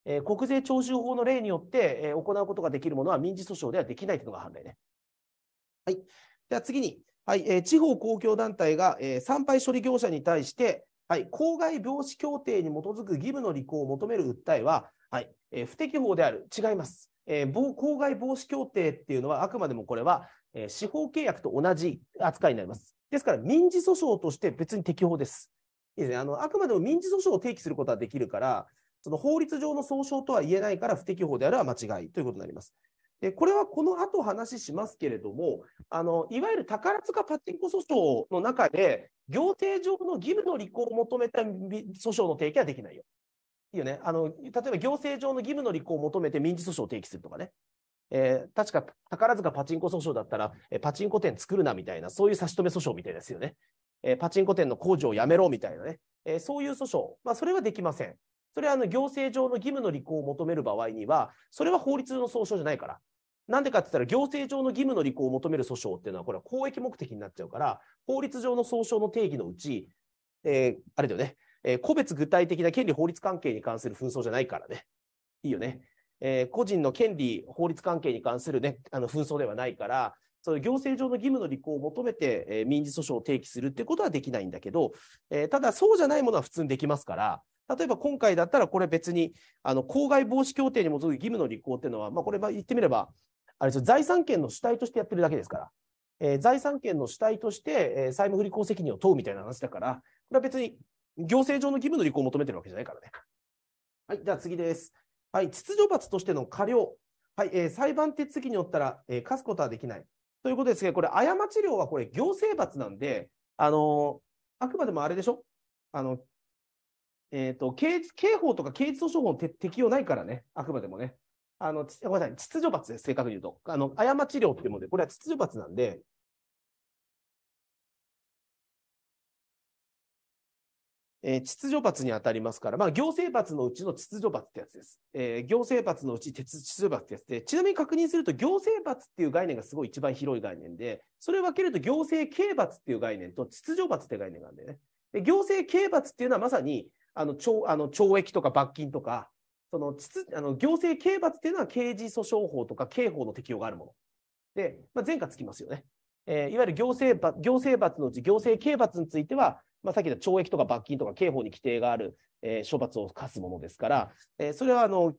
えー、国税徴収法の例によって、えー、行うことができるものは民事訴訟ではできないというのが判例ね。はい、では次に、はいえー、地方公共団体が、えー、参拝処理業者に対して、はい、公害防止協定に基づく義務の履行を求める訴えは、はいえー、不適法である、違います、えー、公害防止協定っていうのは、あくまでもこれは、えー、司法契約と同じ扱いになります。ですから、民事訴訟として別に適法です。いいですね、あのあくまでも民事訴訟を提起することはできるから、その法律上の訴訟とは言えないから、不適法であるは間違いということになります。でこれはこの後話しますけれどもあの、いわゆる宝塚パチンコ訴訟の中で、行政上の義務の履行を求めた訴訟の提起はできないよ。いいよね、あの例えば行政上の義務の履行を求めて民事訴訟を提起するとかね、えー、確か宝塚パチンコ訴訟だったら、えー、パチンコ店作るなみたいな、そういう差し止め訴訟みたいですよね。えー、パチンコ店の工事をやめろみたいなね、えそういう訴訟、まあ、それはできません。それはあの行政上の義務の履行を求める場合には、それは法律の訴訟じゃないから。なんでかって言ったら、行政上の義務の履行を求める訴訟っていうのは、これは公益目的になっちゃうから、法律上の訴訟の定義のうち、えー、あれだよね、えー、個別具体的な権利法律関係に関する紛争じゃないからね。いいよね。えー、個人の権利、法律関係に関する、ね、あの紛争ではないから、その行政上の義務の履行を求めて、えー、民事訴訟を提起するってことはできないんだけど、えー、ただそうじゃないものは普通にできますから、例えば今回だったら、これ別に、あの、公害防止協定に基づく義務の履行っていうのは、まあ、これ、言ってみれば、あれですよ、財産権の主体としてやってるだけですから、えー、財産権の主体として、えー、債務不履行責任を問うみたいな話だから、これは別に行政上の義務の履行を求めてるわけじゃないからね。はい、じゃあ次です。はい、秩序罰としての過料。はい、えー、裁判手続きによったら、えー、課すことはできない。ということですけど、これ、過ち料はこれ、行政罰なんで、あのー、あくまでもあれでしょあの、えっ、ー、と、刑法とか刑事訴訟法の適用ないからね、あくまでもね。あの、ごめんなさい、秩序罰です、正確に言うと。あの、過ち量っていうもので、これは秩序罰なんで、えー、秩序罰に当たりますから、まあ、行政罰のうちの秩序罰ってやつです。えー、行政罰のうち秩序罰ってやつで、ちなみに確認すると、行政罰っていう概念がすごい一番広い概念で、それを分けると行政刑罰っていう概念と秩序罰って概念があるんだよね。で行政刑罰っていうのはまさに、あの懲あの懲役とか罰金とか、そのあの行政刑罰っていうのは刑事訴訟法とか刑法の適用があるもの。で、まあ、前科つきますよね。えー、いわゆる行政罰行政罰のうち行政刑罰については、まあ、さっき言った懲役とか罰金とか刑法に規定がある、えー、処罰を課すものですから、えー、それはあの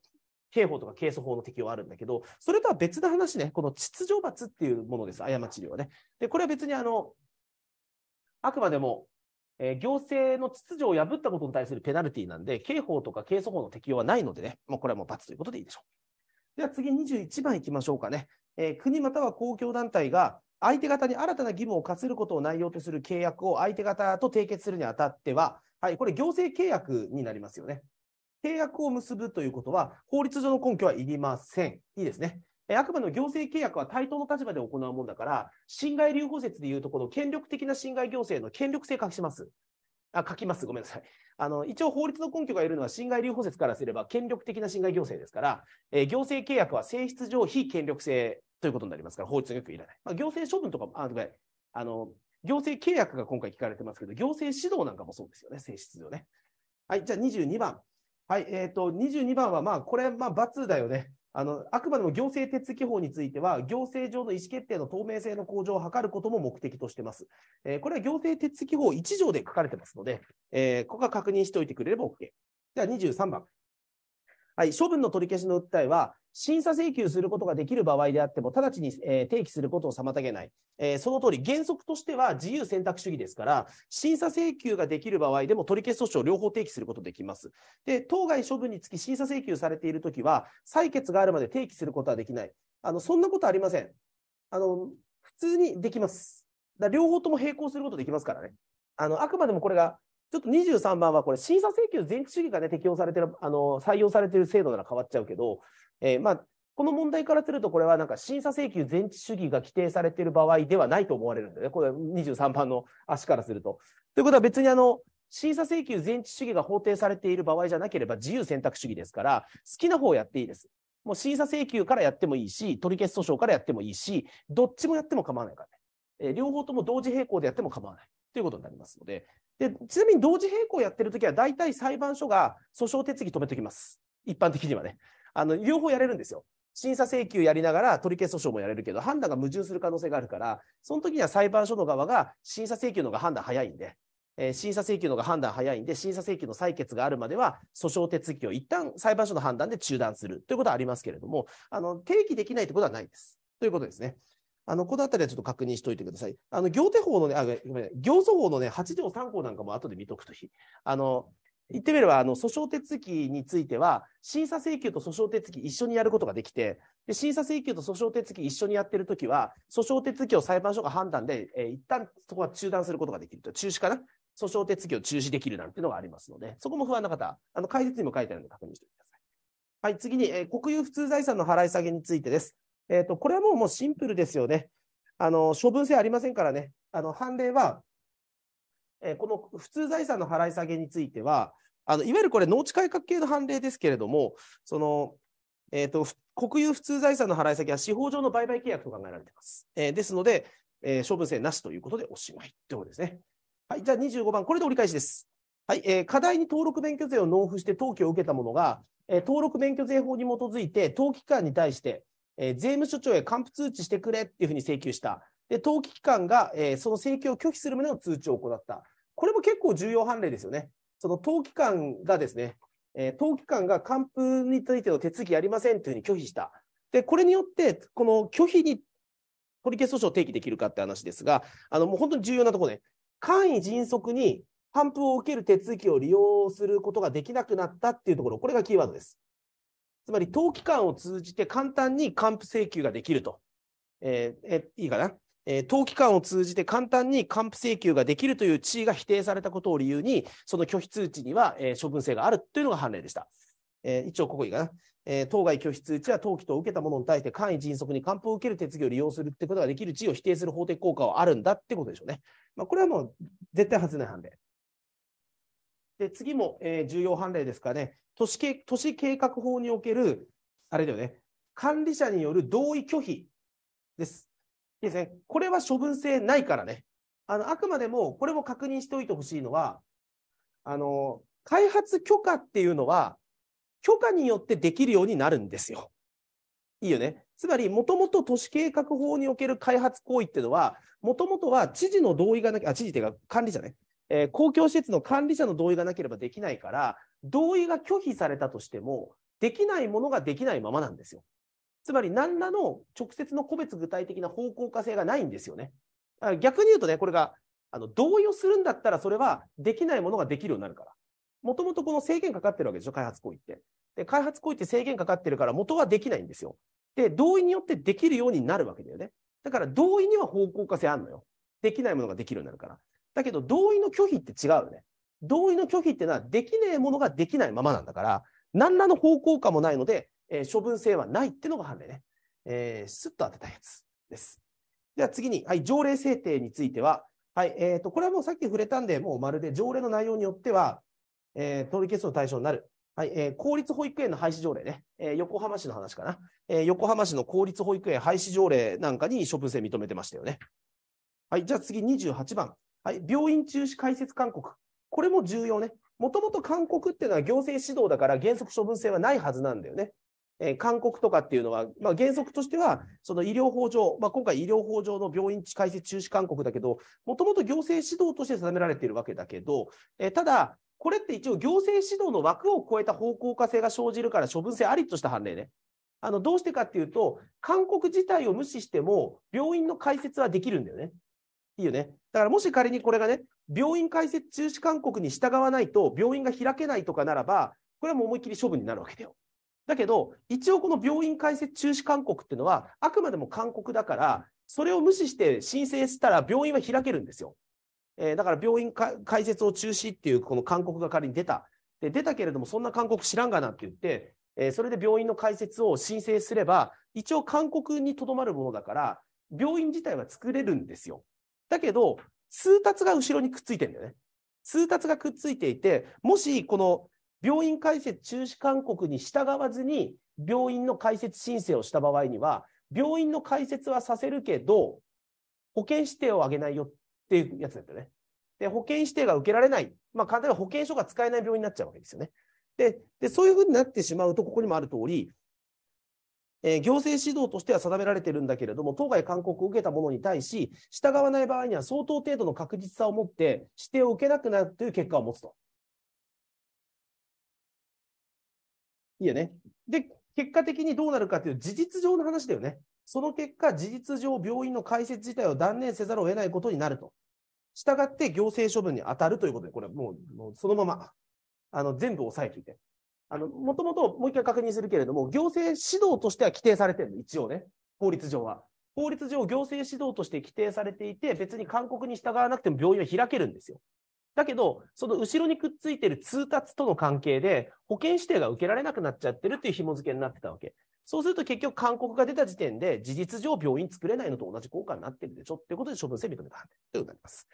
刑法とか刑訴法の適用はあるんだけど、それとは別の話ね、この秩序罰っていうものです、過ち量はね。で、これは別にあの、あくまでもえー、行政の秩序を破ったことに対するペナルティなんで、刑法とか刑訴法の適用はないのでね、もうこれはもう罰ということでいいでしょう。では次21番いきましょうかね。えー、国または公共団体が相手方に新たな義務を課することを内容とする契約を相手方と締結するにあたっては、はい、これ行政契約になりますよね。契約を結ぶということは、法律上の根拠はいりません。いいですね。あくまで行政契約は対等の立場で行うものだから、侵害留保説でいうところ、権力的な侵害行政の権力性書きます。あ、書きます。ごめんなさい。あの、一応法律の根拠がいるのは侵害留保説からすれば権力的な侵害行政ですから、えー、行政契約は性質上非権力性ということになりますから、法律のよくいらない。まあ、行政処分とかも、あ、あの、行政契約が今回聞かれてますけど、行政指導なんかもそうですよね、性質上ね。はい、じゃあ22番。はい、えっ、ー、と、22番は、まあ、これ、まあ、罰だよね。あの、あくまでも行政手続き法については、行政上の意思決定の透明性の向上を図ることも目的としてます。えー、これは行政手続き法1条で書かれてますので、えー、ここは確認しておいてくれれば OK。では23番。はい、処分の取り消しの訴えは、審査請求することができる場合であっても、直ちに、え提起することを妨げない、えその通り、原則としては自由選択主義ですから、審査請求ができる場合でも取り消し訴訟を両方提起することできます。で、当該処分につき審査請求されているときは、採決があるまで提起することはできない。あのそんなことありません。あの普通にできます。だ両方とも並行することできますからね。あのあくまでもこれがちょっと23番はこれ、審査請求全治主義が、ね、適用されてる、あの採用されてる制度なら変わっちゃうけど、えー、まあ、この問題からすると、これはなんか審査請求全治主義が規定されている場合ではないと思われるんだよね、これ23番の足からすると。ということは別にあの審査請求全治主義が法定されている場合じゃなければ自由選択主義ですから、好きな方をやっていいです。もう審査請求からやってもいいし、取り消し訴訟からやってもいいし、どっちもやっても構わないからね。えー、両方とも同時並行でやっても構わないということになりますので、でちなみに同時並行やってるときは、大体裁判所が訴訟手続き止めておきます。一般的にはね。あの両方やれるんですよ。審査請求やりながら取り消し訴訟もやれるけど、判断が矛盾する可能性があるから、その時には裁判所の側が審査請求の方が判断早いんで、えー、審査請求の方が判断早いんで、審査請求の採決があるまでは、訴訟手続きを一旦裁判所の判断で中断するということはありますけれども、あの提起できないということはないです。ということですね。あの、このあたりはちょっと確認しておいてください。あの、行手法のね、あ、ごめん、行訴法のね、8条3項なんかも後で見とくといい。あの、言ってみれば、あの、訴訟手続きについては、審査請求と訴訟手続き一緒にやることができて、で審査請求と訴訟手続き一緒にやってるときは、訴訟手続きを裁判所が判断で、えー、一旦そこは中断することができると。中止かな訴訟手続きを中止できるなんていうのがありますので、そこも不安な方、あの、解説にも書いてあるので確認しておいてください。はい、次に、えー、国有普通財産の払い下げについてです。えっ、ー、と、これはもうもうシンプルですよね。あの、処分性ありませんからね。あの、判例は、えー、この普通財産の払い下げについては、あのいわゆるこれ、農地改革系の判例ですけれども、そのえーと、国有普通財産の払い下げは司法上の売買契約と考えられています。えー、ですので、えー、処分性なしということでおしまいということですね。はい、じゃあ25番、これで折り返しです。はいえー、課題に登録免許税を納付して登記を受けた者が、え登録免許税法に基づいて、登記官に対して、えー、税務署長へ還付通知してくれっていうふうに請求した。で、登記機関が、えー、その請求を拒否する旨の通知を行った。これも結構重要判例ですよね。その登記官がですね、えー、登記官が還付についての手続きやりませんというふうに拒否した。で、これによって、この拒否に取り消し訴訟を提起できるかって話ですが、あのもう本当に重要なところね、簡易迅速に還付を受ける手続きを利用することができなくなったっていうところ、これがキーワードです。つまり登記間を通じて簡単に還付請求ができると。えー、えいいかな、えー、登間を通じて簡単に還付請求ができるという地位が否定されたことを理由に、その拒否通知には、えー、処分性があるというのが判例でした。えー、一応ここいいかな。えー、当該拒否通知は登記と受けたものに対して簡易迅速に還付を受ける手続きを利用するってことができる地位を否定する法的効果はあるんだってことでしょうね。まあ、これはもう絶対外れない判例。で、次も、えー、重要判例ですかね都市計、都市計画法における、あれだよね、管理者による同意拒否です。いいですね。これは処分性ないからね。あの、あくまでも、これも確認しておいてほしいのは、あの、開発許可っていうのは、許可によってできるようになるんですよ。いいよね。つまり、もともと都市計画法における開発行為っていうのは、もともとは知事の同意がなきゃ、あ、知事っていうか管理者ね。えー、公共施設の管理者の同意がなければできないから、同意が拒否されたとしても、できないものができないままなんですよ。つまり何らの直接の個別具体的な方向化性がないんですよね。逆に言うとね、これがあの同意をするんだったら、それはできないものができるようになるから。もともとこの制限かかってるわけでしょ、開発行為って。で、開発行為って制限かかってるから、元はできないんですよ。で、同意によってできるようになるわけだよね。だから同意には方向化性あるのよ。できないものができるようになるから。だけど同意の拒否って違うよね。同意の拒否ってのはできねえものができないままなんだから、何らの方向感もないので、えー、処分性はないってのが判例ね。えー、スッと当てたやつです。では次に、はい、条例制定については、はいえーとこれはもうさっき触れたんで、もうまるで条例の内容によっては、えー、取り消すの対象になる。はいえー、公立保育園の廃止条例ね、えー、横浜市の話かな、えー、横浜市の公立保育園廃止条例なんかに処分性認めてましたよね。はい、じゃあ次28番、はい、病院中止開設勧告、これも重要ね。もともと勧告っていうのは行政指導だから原則処分制はないはずなんだよね。えー、勧告とかっていうのは、まあ、原則としては、その医療法上、まあ、今回医療法上の病院開設中止勧告だけど、もともと行政指導として定められているわけだけど、えー、ただ、これって一応行政指導の枠を超えた方向化性が生じるから処分性ありとした判例ね。あの、どうしてかっていうと、勧告自体を無視しても病院の開設はできるんだよね。いいよね。だからもし仮にこれがね、病院開設中止勧告に従わないと、病院が開けないとかならば、これはもう思いっきり処分になるわけだよ。だけど、一応この病院開設中止勧告っていうのは、あくまでも勧告だから、それを無視して申請したら病院は開けるんですよ。えー、だから病院開設を中止っていうこの勧告が仮に出た。で、出たけれども、そんな勧告知らんがなって言って、えー、それで病院の開設を申請すれば、一応勧告にとどまるものだから、病院自体は作れるんですよ。だけど、通達が後ろにくっついてんだよね。通達がくっついていて、もしこの病院開設中止勧告に従わずに、病院の開設申請をした場合には、病院の開設はさせるけど、保険指定を上げないよっていうやつだったね。で、保険指定が受けられない。まあ、簡単に保険証が使えない病院になっちゃうわけですよね。で、でそういうふうになってしまうと、ここにもある通り、えー、行政指導としては定められているんだけれども、当該勧告を受けた者に対し、従わない場合には相当程度の確実さを持って、指定を受けなくなるという結果を持つと。いいよね。で、結果的にどうなるかという事実上の話だよね。その結果、事実上、病院の開設自体を断念せざるを得ないことになると。従って、行政処分に当たるということで、これもう、もうそのまま、あの、全部押さえていて。あの、もともともう一回確認するけれども、行政指導としては規定されてるの、一応ね、法律上は。法律上、行政指導として規定されていて、別に勧告に従わなくても病院は開けるんですよ。だけど、その後ろにくっついてる通達との関係で、保険指定が受けられなくなっちゃってるっていう紐付けになってたわけ。そうすると結局、勧告が出た時点で、事実上病院作れないのと同じ効果になってるでしょっていうことで処分性認めたということになります。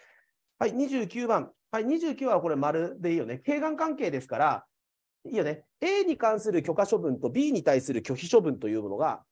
はい、29番。はい、29はこれ丸でいいよね。軽眼関係ですから、いいよね。A に関する許可処分と B に対する拒否処分というものが、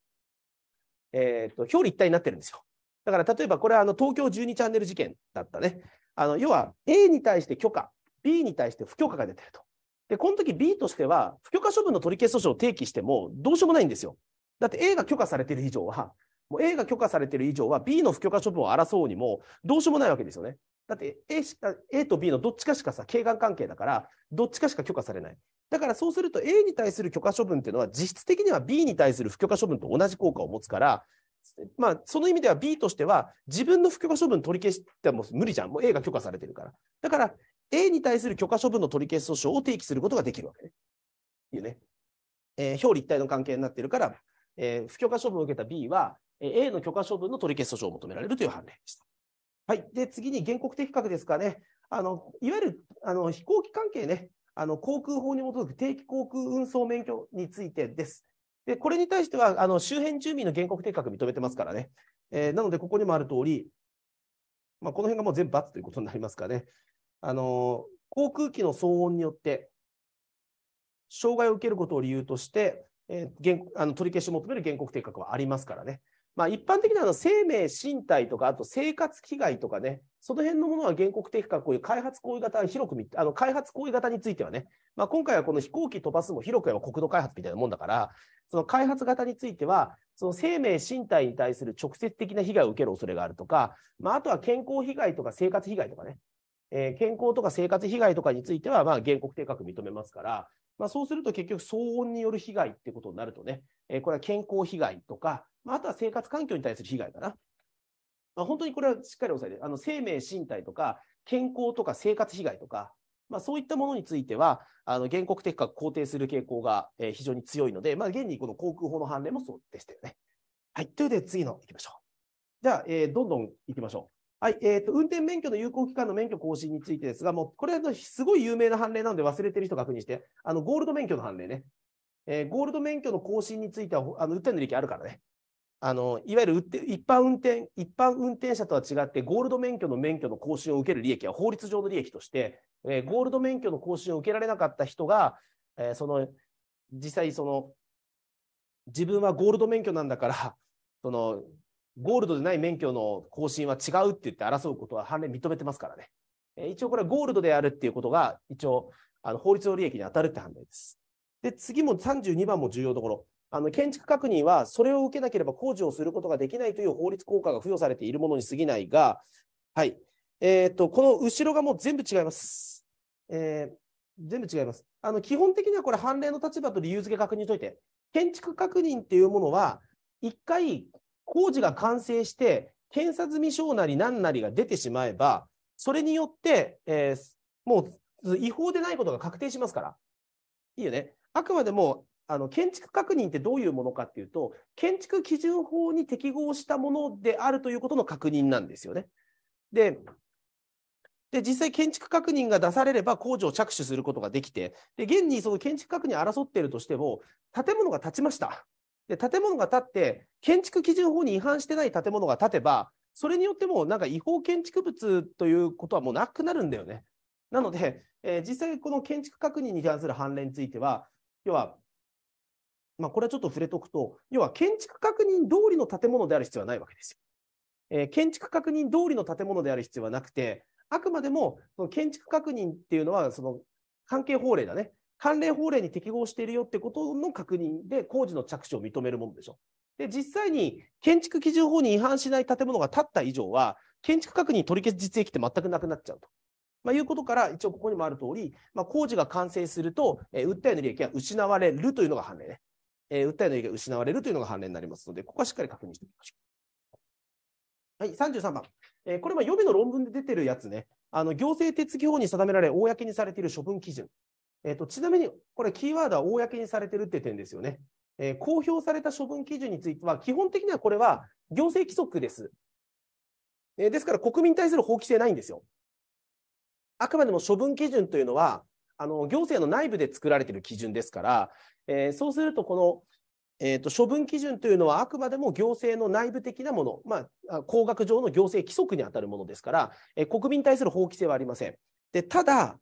えーと、表裏一体になってるんですよ。だから例えばこれはあの東京12チャンネル事件だったね。あの要は A に対して許可、B に対して不許可が出てると。で、この時 B としては不許可処分の取り消し訴訟を提起してもどうしようもないんですよ。だって A が許可されてる以上は、もう A が許可されてる以上は B の不許可処分を争うにもどうしようもないわけですよね。だって A, しか A と B のどっちかしかさ、警眼関係だから、どっちかしか許可されない。だからそうすると A に対する許可処分っていうのは実質的には B に対する不許可処分と同じ効果を持つから、まあ、その意味では B としては自分の不許可処分取り消しても無理じゃん。もう A が許可されてるから。だから A に対する許可処分の取り消し訴訟を提起することができるわけね。いうね。えー、表裏一体の関係になってるから、えー、不許可処分を受けた B は、え A の許可処分の取り消し訴訟を求められるという判例でした。はい。で、次に原告的格ですかね。あの、いわゆる、あの、飛行機関係ね。あの、航空法に基づく定期航空運送免許についてです。で、これに対しては、あの、周辺住民の原告定額認めてますからね。えー、なので、ここにもある通り、まあ、この辺がもう全部×ということになりますからね。あの、航空機の騒音によって、障害を受けることを理由として、えー、あの取り消しを求める原告定額はありますからね。まあ、一般的なの生命、身体とか、あと生活危害とかね、その辺のものは原告的かこういう開発行為型、広くあの開発行為型についてはね、まあ、今回はこの飛行機飛ばすも広くやれば国土開発みたいなもんだから、その開発型については、その生命、身体に対する直接的な被害を受ける恐れがあるとか、まあ、あとは健康被害とか生活被害とかね、えー、健康とか生活被害とかについては、まあ、原告定格認めますから、まあ、そうすると結局騒音による被害ってことになるとね、えー、これは健康被害とか、まあ、あとは生活環境に対する被害かな。まあ、本当にこれはしっかり押さえて、あの生命、身体とか、健康とか生活被害とか、まあ、そういったものについては、あの原告的か肯定する傾向が、えー、非常に強いので、まあ、現にこの航空法の判例もそうでしたよね。はい。ということで、次の行きましょう。じゃあ、えー、どんどん行きましょう。はい、えっ、ー、と、運転免許の有効期間の免許更新についてですが、もう、これはすごい有名な判例なので忘れてる人確認して、あの、ゴールド免許の判例ね。えー、ゴールド免許の更新については、あの、訴えの利益あるからね。あの、いわゆる一般運転、一般運転者とは違って、ゴールド免許の免許の更新を受ける利益は法律上の利益として、えー、ゴールド免許の更新を受けられなかった人が、えー、その、実際その、自分はゴールド免許なんだから、その、ゴールドでない免許の更新は違うって言って争うことは判例認めてますからね。えー、一応これはゴールドであるっていうことが、一応、あの法律の利益に当たるって判例です。で、次も32番も重要ところ。あの建築確認は、それを受けなければ工事をすることができないという法律効果が付与されているものに過ぎないが、はい。えー、っと、この後ろがもう全部違います。えー、全部違います。あの基本的にはこれ、判例の立場と理由付け確認しといて、建築確認っていうものは、一回工事が完成して、検査済み証なり何なりが出てしまえば、それによって、えー、もう違法でないことが確定しますから。いいよね。あくまでもあの建築確認ってどういうものかっていうと、建築基準法に適合したものであるということの確認なんですよね。で、で実際、建築確認が出されれば工事を着手することができて、で現にその建築確認争っているとしても、建物が建ちました。で建物が建って建築基準法に違反してない建物が建てばそれによってもなんか違法建築物ということはもうなくなるんだよね。なので、えー、実際この建築確認に関する判例については要は、まあ、これはちょっと触れとくと要は建築確認通りの建物である必要はないわけですよ。えー、建築確認通りの建物である必要はなくてあくまでもその建築確認っていうのはその関係法令だね関連法令に適合しているよってことの確認で工事の着手を認めるものでしょ。で、実際に建築基準法に違反しない建物が建った以上は、建築確認取り消し実益って全くなくなっちゃうと。まあ、いうことから、一応ここにもある通り、まあ、工事が完成すると、えー、訴えの利益が失われるというのが判例ね。えー、訴えの利益が失われるというのが判例になりますので、ここはしっかり確認しておきましょう。はい、33番。えー、これは予備の論文で出てるやつね。あの行政手続法に定められ、公にされている処分基準。えっ、と、ちなみに、これ、キーワードは公にされてるって点ですよね。えー、公表された処分基準については、基本的にはこれは行政規則です。えー、ですから、国民に対する法規制ないんですよ。あくまでも処分基準というのは、あの行政の内部で作られている基準ですから、えー、そうすると、この、えーと、と処分基準というのはあくまでも行政の内部的なもの、まあ、工学上の行政規則にあたるものですから、えー、国民に対する法規制はありません。でただ、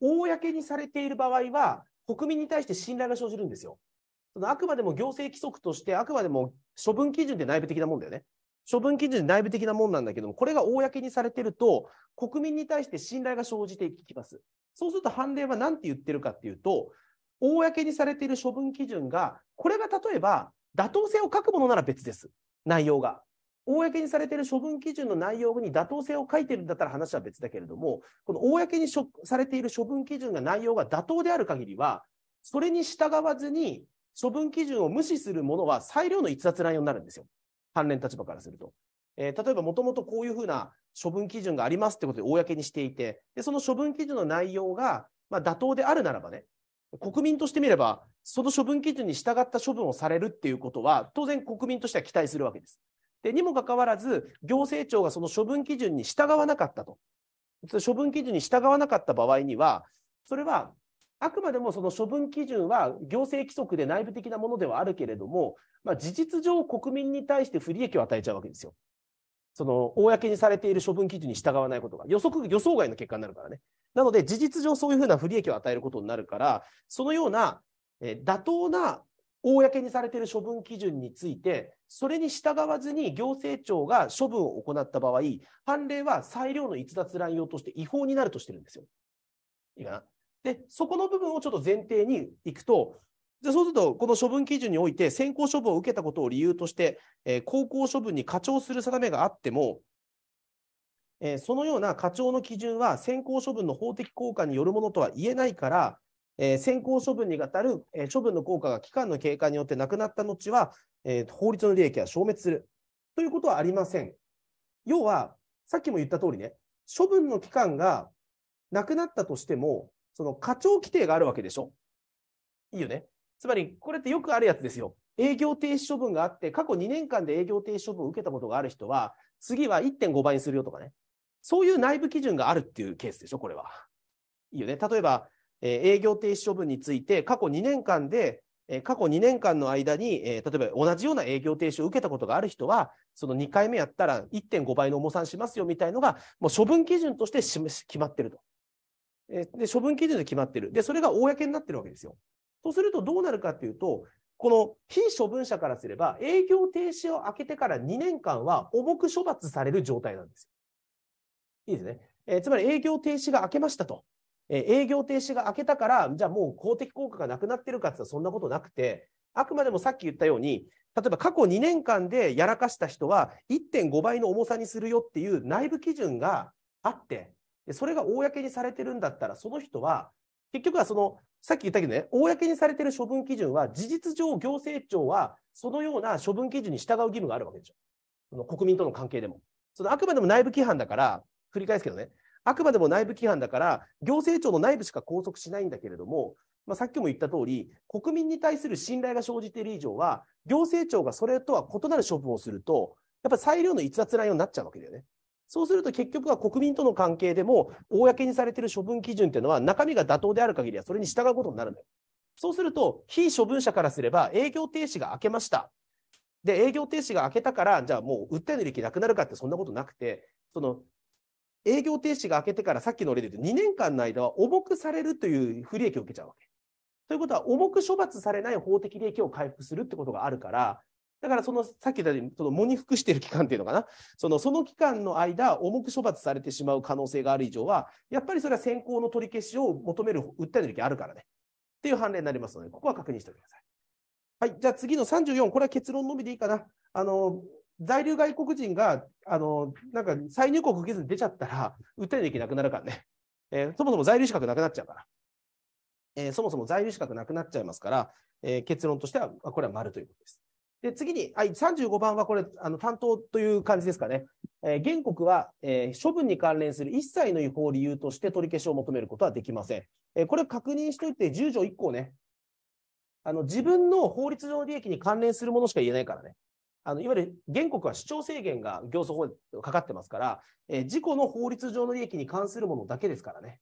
公にされている場合は、国民に対して信頼が生じるんですよ。そのあくまでも行政規則として、あくまでも処分基準で内部的なもんだよね。処分基準で内部的なもんなんだけども、これが公にされてると、国民に対して信頼が生じていきます。そうすると判例は何て言ってるかっていうと、公にされている処分基準が、これが例えば妥当性を書くものなら別です。内容が。公にされている処分基準の内容に妥当性を書いているんだったら話は別だけれども、この公にされている処分基準が内容が妥当である限りは、それに従わずに処分基準を無視するものは裁量の逸脱内容になるんですよ。関連立場からすると。えー、例えば、もともとこういうふうな処分基準がありますってことで公にしていて、でその処分基準の内容が、まあ、妥当であるならばね、国民としてみれば、その処分基準に従った処分をされるっていうことは、当然国民としては期待するわけです。でにもかかわらず、行政庁がその処分基準に従わなかったと。処分基準に従わなかった場合には、それはあくまでもその処分基準は行政規則で内部的なものではあるけれども、まあ、事実上、国民に対して不利益を与えちゃうわけですよ。その公にされている処分基準に従わないことが予測、予想外の結果になるからね。なので、事実上そういうふうな不利益を与えることになるから、そのような、え妥当な公にされている処分基準について、それに従わずに行政庁が処分を行った場合、判例は裁量の逸脱乱用として違法になるとしてるんですよ。いいかなで、そこの部分をちょっと前提にいくと、そうすると、この処分基準において、先行処分を受けたことを理由として、えー、高校処分に課長する定めがあっても、えー、そのような課長の基準は先行処分の法的効果によるものとは言えないから、えー、先行処分に当たる、えー、処分の効果が期間の経過によってなくなった後は、えー、法律の利益は消滅するということはありません。要は、さっきも言った通りね、処分の期間がなくなったとしても、その課長規定があるわけでしょ。いいよね。つまり、これってよくあるやつですよ。営業停止処分があって、過去2年間で営業停止処分を受けたことがある人は、次は1.5倍にするよとかね。そういう内部基準があるっていうケースでしょ、これは。いいよね。例えば、営業停止処分について過去2年間で過去2年間の間に、例えば同じような営業停止を受けたことがある人は、その2回目やったら1.5倍の重さにしますよみたいのが、もう処分基準として決まってると。で、処分基準で決まってる。で、それが公になってるわけですよ。そうするとどうなるかっていうと、この非処分者からすれば、営業停止を明けてから2年間は重く処罰される状態なんですよ。いいですね。えー、つまり営業停止が明けましたと。えー、営業停止が明けたから、じゃあもう公的効果がなくなってるかってそんなことなくて、あくまでもさっき言ったように、例えば過去2年間でやらかした人は1.5倍の重さにするよっていう内部基準があって、それが公にされてるんだったら、その人は、結局はその、さっき言ったけどね、公にされてる処分基準は、事実上行政庁はそのような処分基準に従う義務があるわけでしょ。その国民との関係でも。そのあくまでも内部規範だから、繰り返すけどね、あくまでも内部規範だから、行政庁の内部しか拘束しないんだけれども、まあ、さっきも言った通り、国民に対する信頼が生じている以上は、行政庁がそれとは異なる処分をすると、やっぱり裁量の逸脱内容になっちゃうわけだよね。そうすると結局は国民との関係でも、公にされている処分基準っていうのは、中身が妥当である限りはそれに従うことになるんだよ。そうすると、非処分者からすれば、営業停止が明けました。で、営業停止が明けたから、じゃあもう訴えの履歴なくなるかって、そんなことなくて、その営業停止が明けてからさっきの例で言うと2年間の間は重くされるという不利益を受けちゃうわけ。ということは重く処罰されない法的利益を回復するってことがあるから、だからそのさっき言ったように、その喪に服している期間っていうのかな、そのその期間の間、重く処罰されてしまう可能性がある以上は、やっぱりそれは先行の取り消しを求める、訴える時あるからね。っていう判例になりますので、ここは確認しておいてください。はい、じゃあ次の34、これは結論のみでいいかな。あの在留外国人が、あの、なんか再入国受けずに出ちゃったら、訴えのきなくなるからね。えー、そもそも在留資格なくなっちゃうから。えー、そもそも在留資格なくなっちゃいますから、えー、結論としては、これは丸ということです。で、次に、はい、35番はこれ、あの、担当という感じですかね。えー、原告は、えー、処分に関連する一切の違法理由として取り消しを求めることはできません。えー、これ確認しておいて、10条1項ね。あの、自分の法律上の利益に関連するものしか言えないからね。あのいわゆる原告は主張制限が行訴法かかってますから、えー、自己の法律上の利益に関するものだけですからね。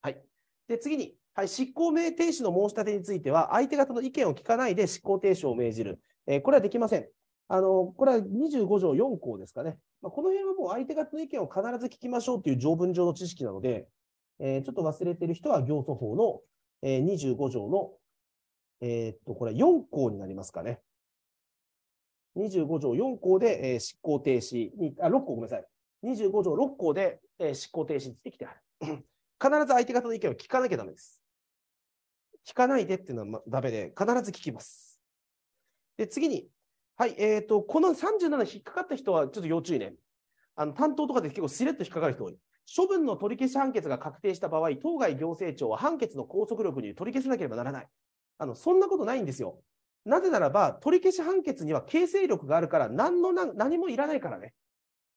はい、で次に、はい、執行命停止の申し立てについては、相手方の意見を聞かないで執行停止を命じる、えー、これはできません。あのこれは25条4項ですかね、まあ、この辺はもう相手方の意見を必ず聞きましょうという条文上の知識なので、えー、ちょっと忘れてる人は行訴法の、えー、25条の、えー、っとこれは4項になりますかね。25条4項で、えー、執行停止に、あ、6項ごめんなさい。25条6項で、えー、執行停止にできてある。*clears throat* 必ず相手方の意見を聞かなきゃダメです。聞かないでっていうのはダメで、必ず聞きます。で、次に、はい、えっ、ー、と、この37引っかかった人はちょっと要注意ね。あの、担当とかで結構しれっと引っかかる人多い。処分の取り消し判決が確定した場合、当該行政庁は判決の拘束力に取り消さなければならない。あの、そんなことないんですよ。なぜならば、取り消し判決には形成力があるから、何の何もいらないからね。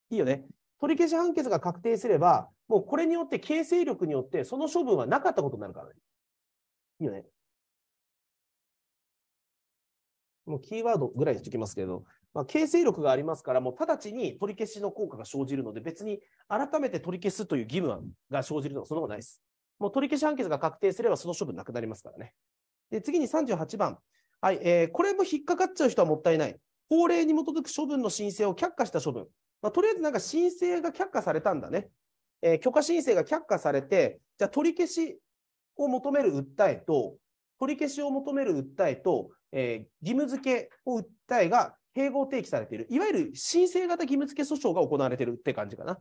いいよね。取り消し判決が確定すれば、もうこれによって形成力によってその処分はなかったことになるからね。いいよね。もうキーワードぐらいにしておきますけど、まあ、形成力がありますから、もう直ちに取り消しの効果が生じるので、別に改めて取り消すという義務が生じるのはそのことないです。もう取り消し判決が確定すればその処分なくなりますからね。で、次に38番。はい、えー、これも引っかかっちゃう人はもったいない。法令に基づく処分の申請を却下した処分。まあ、とりあえずなんか申請が却下されたんだね。えー、許可申請が却下されて、じゃあ取り消しを求める訴えと、取り消しを求める訴えと、えー、義務付けを訴えが併合提起されている。いわゆる申請型義務付け訴訟が行われているって感じかな。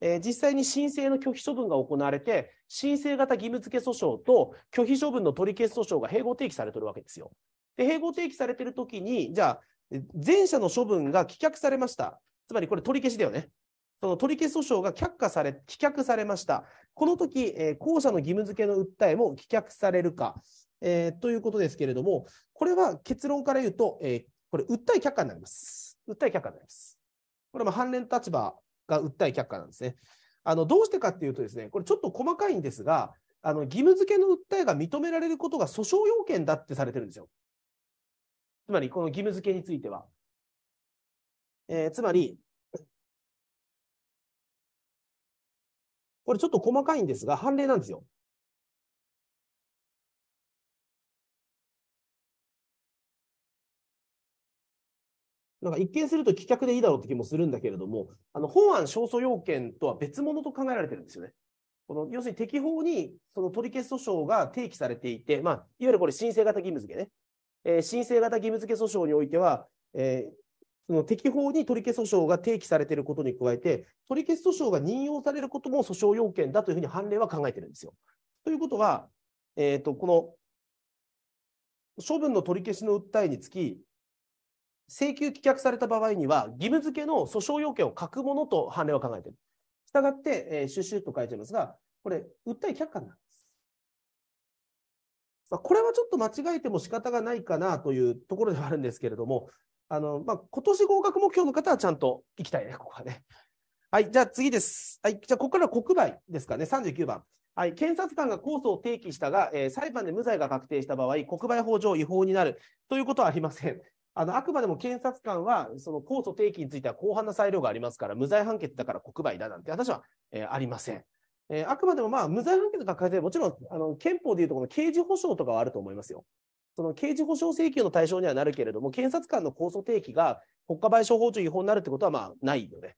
えー、実際に申請の拒否処分が行われて、申請型義務付け訴訟と拒否処分の取り消し訴訟が併合提起されているわけですよ。で、併合提起されているときに、じゃあ、前者の処分が棄却されました。つまりこれ取り消しだよね。その取り消し訴訟が却下され、棄却されました。この時、えー、後者の義務付けの訴えも棄却されるか、えー、ということですけれども、これは結論から言うと、えー、これ、訴え却下になります。訴え却下になります。これは反連立場が訴え却下なんですね。あのどうしてかっていうとですね、これちょっと細かいんですが、あの義務付けの訴えが認められることが訴訟要件だってされてるんですよ。つまりこの義務付けについては。えー、つまり、これちょっと細かいんですが、判例なんですよ。なんか一見すると棄却でいいだろうって気もするんだけれども、あの本案勝訴要件とは別物と考えられてるんですよね。この要するに適法にその取り消し訴訟が提起されていて、まあ、いわゆるこれ申請型義務付けね。えー、申請型義務付け訴訟においては、えー、その適法に取り消し訴訟が提起されていることに加えて、取り消し訴訟が任用されることも訴訟要件だというふうに判例は考えてるんですよ。ということは、えーと、この処分の取り消しの訴えにつき、請求棄却された場合には、義務付けの訴訟要件を書くものと判例は考えている。したがって、えー、シュシュッと書いてますが、これ、訴え却下になる。まあ、これはちょっと間違えても仕方がないかなというところではあるんですけれども、あの、まあ、今年合格目標の方はちゃんと行きたいね、ここはね。はい、じゃあ次です。はい、じゃあここからは国売ですかね、39番。はい、検察官が控訴を提起したが、えー、裁判で無罪が確定した場合、国売法上違法になるということはありません。あのあくまでも検察官は、その控訴提起については広範な裁量がありますから、無罪判決だから国売だなんて私は、えー、ありません。えー、あくまでもまあ無罪判決が改てもちろんあの憲法でいうとこの刑事保障とかはあると思いますよ。その刑事保障請求の対象にはなるけれども、検察官の控訴提起が国家賠償法上違法になるってことはまあないよね。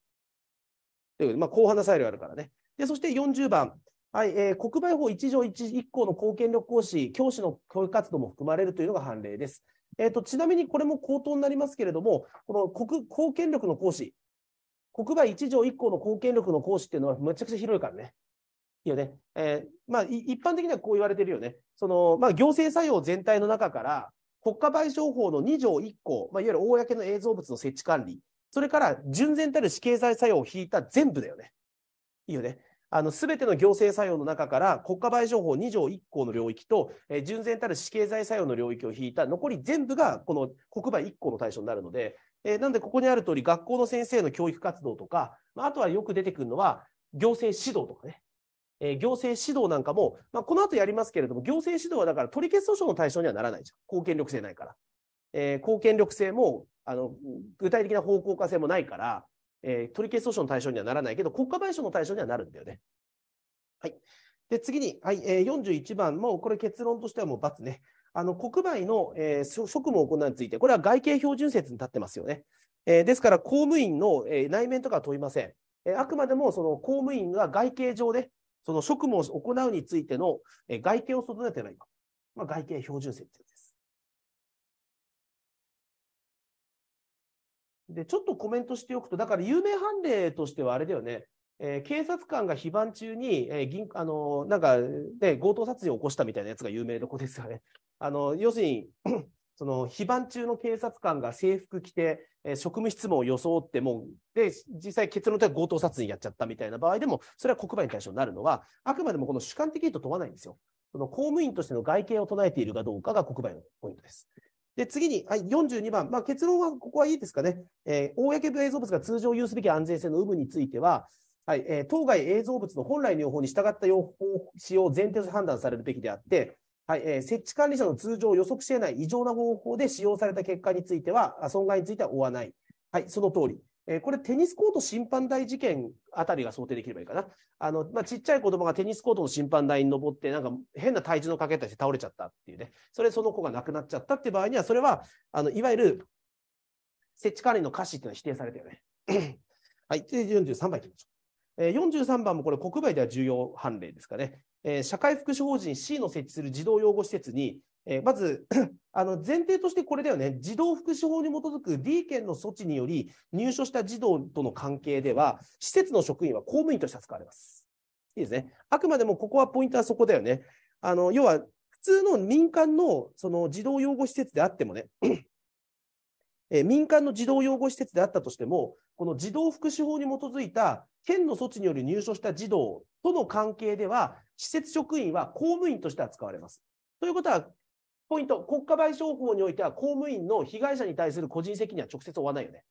というで、まあ、広範な裁量あるからね。でそして40番、はいえー、国賠法1条 1, 1項の公権力行使、教師の教育活動も含まれるというのが判例です。えーと、とちなみにこれも口頭になりますけれども、この国公権力の行使、国賠1条1項の公権力の行使っていうのはめちゃくちゃ広いからね。いよね。えー、まあ、一般的にはこう言われてるよね。その、まあ、行政作用全体の中から、国家賠償法の2条1項、まあ、いわゆる公の映像物の設置管理、それから純然たる死刑罪作用を引いた全部だよね。いいよね。あの、すべての行政作用の中から、国家賠償法2条1項の領域と、えー、純然たる死刑罪作用の領域を引いた残り全部が、この国賠1項の対象になるので、えー、なんでここにある通り、学校の先生の教育活動とか、まあ、あとはよく出てくるのは、行政指導とかね。え行政指導なんかも、まあ、この後やりますけれども、行政指導はだから取り消し訴訟の対象にはならないじゃん。貢献力性ないから。えー、貢献力性も、あの、具体的な方向化性もないから、えー、取り消し訴訟の対象にはならないけど、国家賠償の対象にはなるんだよね。はい。で、次に、はい、えー、41番、もうこれ結論としてはもう×ね。あの、国賠の、えー、職務を行うについて、これは外形標準説に立ってますよね。えー、ですから、公務員の、えー、内面とかは問いません。えー、あくまでも、その公務員が外形上で、その職務を行うについての外形を育てていい。今、まあ、外形標準設定です。で、ちょっとコメントしておくと、だから有名判例としてはあれだよね、えー、警察官が非番中に、えー、銀あのー、なんか、ね、強盗殺人を起こしたみたいなやつが有名どこですよね。あの要するにその非番中の警察官が制服着て、えー、職務質問を装ってもで、実際結論では強盗殺人やっちゃったみたいな場合でも、それは国賠に対象になるのは、あくまでもこの主観的にと問わないんですよ。その公務員としての外見を唱えているかどうかが国賠のポイントです。で、次に、はい、42番、まあ、結論は、ここはいいですかね。えー、公映像物が通常有すべき安全性の有無については、はいえー、当該映像物の本来の用法に従った用法使用を前提として判断されるべきであって、はい、えー、設置管理者の通常予測し得ない異常な方法で使用された結果については、損害については負わない。はい、その通り。えー、これ、テニスコート審判台事件あたりが想定できればいいかな。あの、まあ、ちっちゃい子供がテニスコートの審判台に登って、なんか変な体重のかけたりして倒れちゃったっていうね。それ、その子が亡くなっちゃったっていう場合には、それは、あの、いわゆる、設置管理の瑕疵っていうのは否定されたよね。*clears throat* はい。で、43番いきましょう。えー、43番もこれ、国外では重要判例ですかね。えー、社会福祉法人 C の設置する児童養護施設に、えー、まず *clears throat* あの前提としてこれだよね、児童福祉法に基づく D 県の措置により入所した児童との関係では、施設の職員は公務員として扱われます。いいですね。あくまでもここはポイントはそこだよね。あの要は、普通の民間のその児童養護施設であってもねえ民間の児童養護施設であったとしても、この児童福祉法に基づいた県の措置により入所した児童との関係では、施設職員は公務員として扱われます。ということは、ポイント、国家賠償法においては公務員の被害者に対する個人責任は直接負わないよね。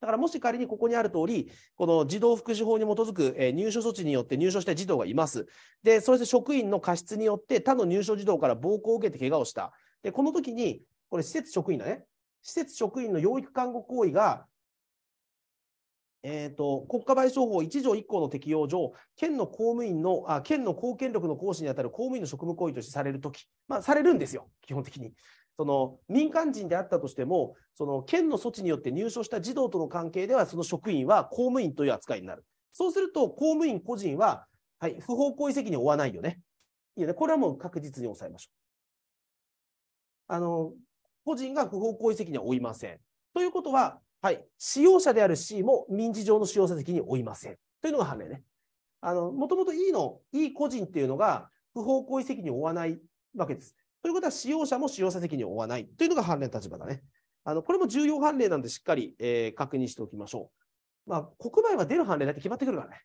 だからもし仮にここにある通り、この児童福祉法に基づく、え入所措置によって入所した児童がいます。で、そして職員の過失によって他の入所児童から暴行を受けて怪我をした。で、この時に、これ施設職員だね。施設職員の養育看護行為が、えーと、国家賠償法1条1項の適用上、県の公務員のあ、県の公権力の行使に当たる公務員の職務行為としてされるとき、まあ、されるんですよ、基本的に。その民間人であったとしても、その県の措置によって入所した児童との関係では、その職員は公務員という扱いになる。そうすると、公務員個人は、はい、不法行為責任を負わないよね。いやね。これはもう確実に抑えましょう。あの、個人が不法行為責任は負いません。ということは、はい、使用者である C も民事上の使用者責任を負いません。というのが判例ね。もともと E の E 個人っていうのが不法行為責任を負わないわけです。ということは使用者も使用者責任を負わないというのが判例の立場だね。あのこれも重要判例なんでしっかり、えー、確認しておきましょう。まあ、国内は出る判例だって決まってくるからね。し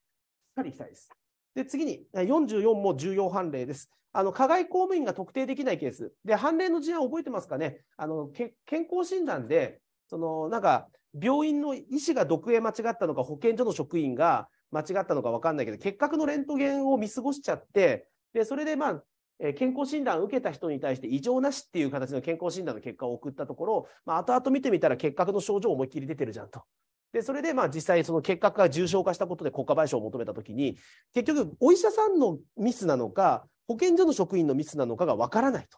っかり行きたいです。で、次に44も重要判例です。あの、加害公務員が特定できないケース。で、判例の事案覚えてますかねあの、健康診断で、その、なんか、病院の医師が毒へ間違ったのか、保健所の職員が間違ったのか分かんないけど、結核のレントゲンを見過ごしちゃって、で、それで、まあ、え健康診断を受けた人に対して異常なしっていう形の健康診断の結果を送ったところ、まあ、後々見てみたら結核の症状思いっきり出てるじゃんと。で、それでまあ実際その結核が重症化したことで国家賠償を求めたときに、結局お医者さんのミスなのか、保健所の職員のミスなのかがわからないと。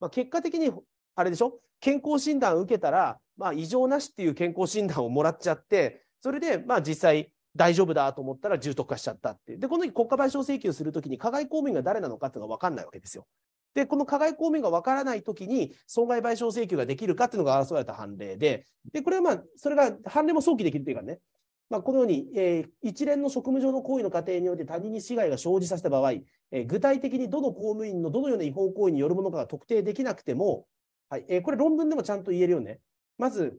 まあ、結果的に、あれでしょ健康診断受けたら、まあ、異常なしっていう健康診断をもらっちゃって、それで、まあ、実際、大丈夫だと思ったら重篤化しちゃったってで、この時国家賠償請求するときに、加害公務員が誰なのかっていうのが分かんないわけですよ。で、この加害公務員が分からないときに、損害賠償請求ができるかっていうのが争われた判例で、で、これはまあ、それが、判例も早期できるというかね、まあ、このように、えー、一連の職務上の行為の過程において他人に被害が生じさせた場合、えー、具体的にどの公務員のどのような違法行為によるものかが特定できなくても、はいえー、これ論文でもちゃんと言えるよね。まず、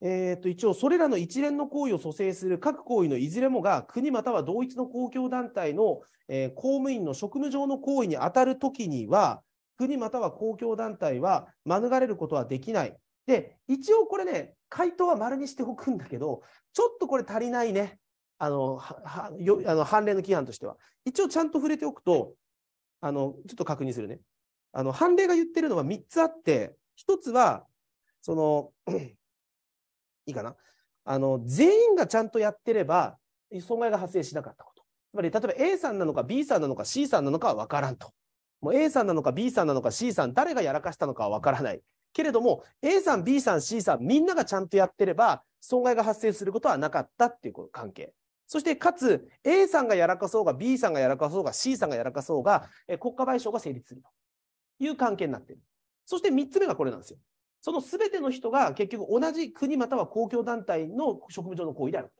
えー、と一応、それらの一連の行為を蘇生する各行為のいずれもが国または同一の公共団体の、え公務員の職務上の行為に当たるときには、国または公共団体は免れることはできない。で、一応これね、回答は丸にしておくんだけど、ちょっとこれ足りないね、あの、はよあの判例の規範としては。一応ちゃんと触れておくと、あの、ちょっと確認するね。あの、判例が言ってるのは3つあって、1つは、その、*clears throat* いいかな。あの、全員がちゃんとやってれば、損害が発生しなかったこと。つまり、例えば A さんなのか B さんなのか C さんなのかは分からんと。もう A さんなのか B さんなのか C さん、誰がやらかしたのかはわからない。けれども、A さん、B さん、C さん、みんながちゃんとやってれば、損害が発生することはなかったっていう関係。そして、かつ、A さんがやらかそうが、B さんがやらかそうが、C さんがやらかそうが、国家賠償が成立するという関係になっている。そして3つ目がこれなんですよ。そのすべての人が結局同じ国または公共団体の職務上の行為である。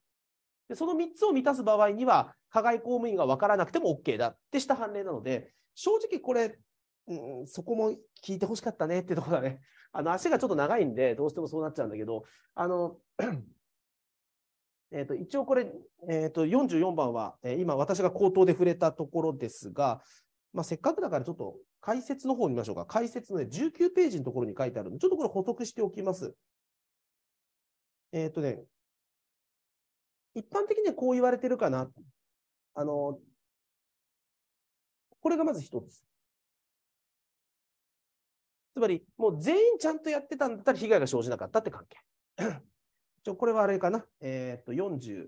でその3つを満たす場合には、加害公務員が分からなくても OK だってした判例なので、正直これ、うん、そこも聞いてほしかったねってとこだね。*laughs* あの、足がちょっと長いんで、どうしてもそうなっちゃうんだけど、あの、*clears throat* えっ、と、一応これ、えっ、ー、と、44番は、えー、今私が口頭で触れたところですが、まあ、せっかくだからちょっと解説の方見ましょうか。解説の、ね、19ページのところに書いてあるので、ちょっとこれ補足しておきます。えっ、ー、とね、一般的にはこう言われてるかな。あの、これがまず一つ。つまり、もう全員ちゃんとやってたんだったら被害が生じなかったって関係。*clears throat* ちょこれはあれかな、えっ、と40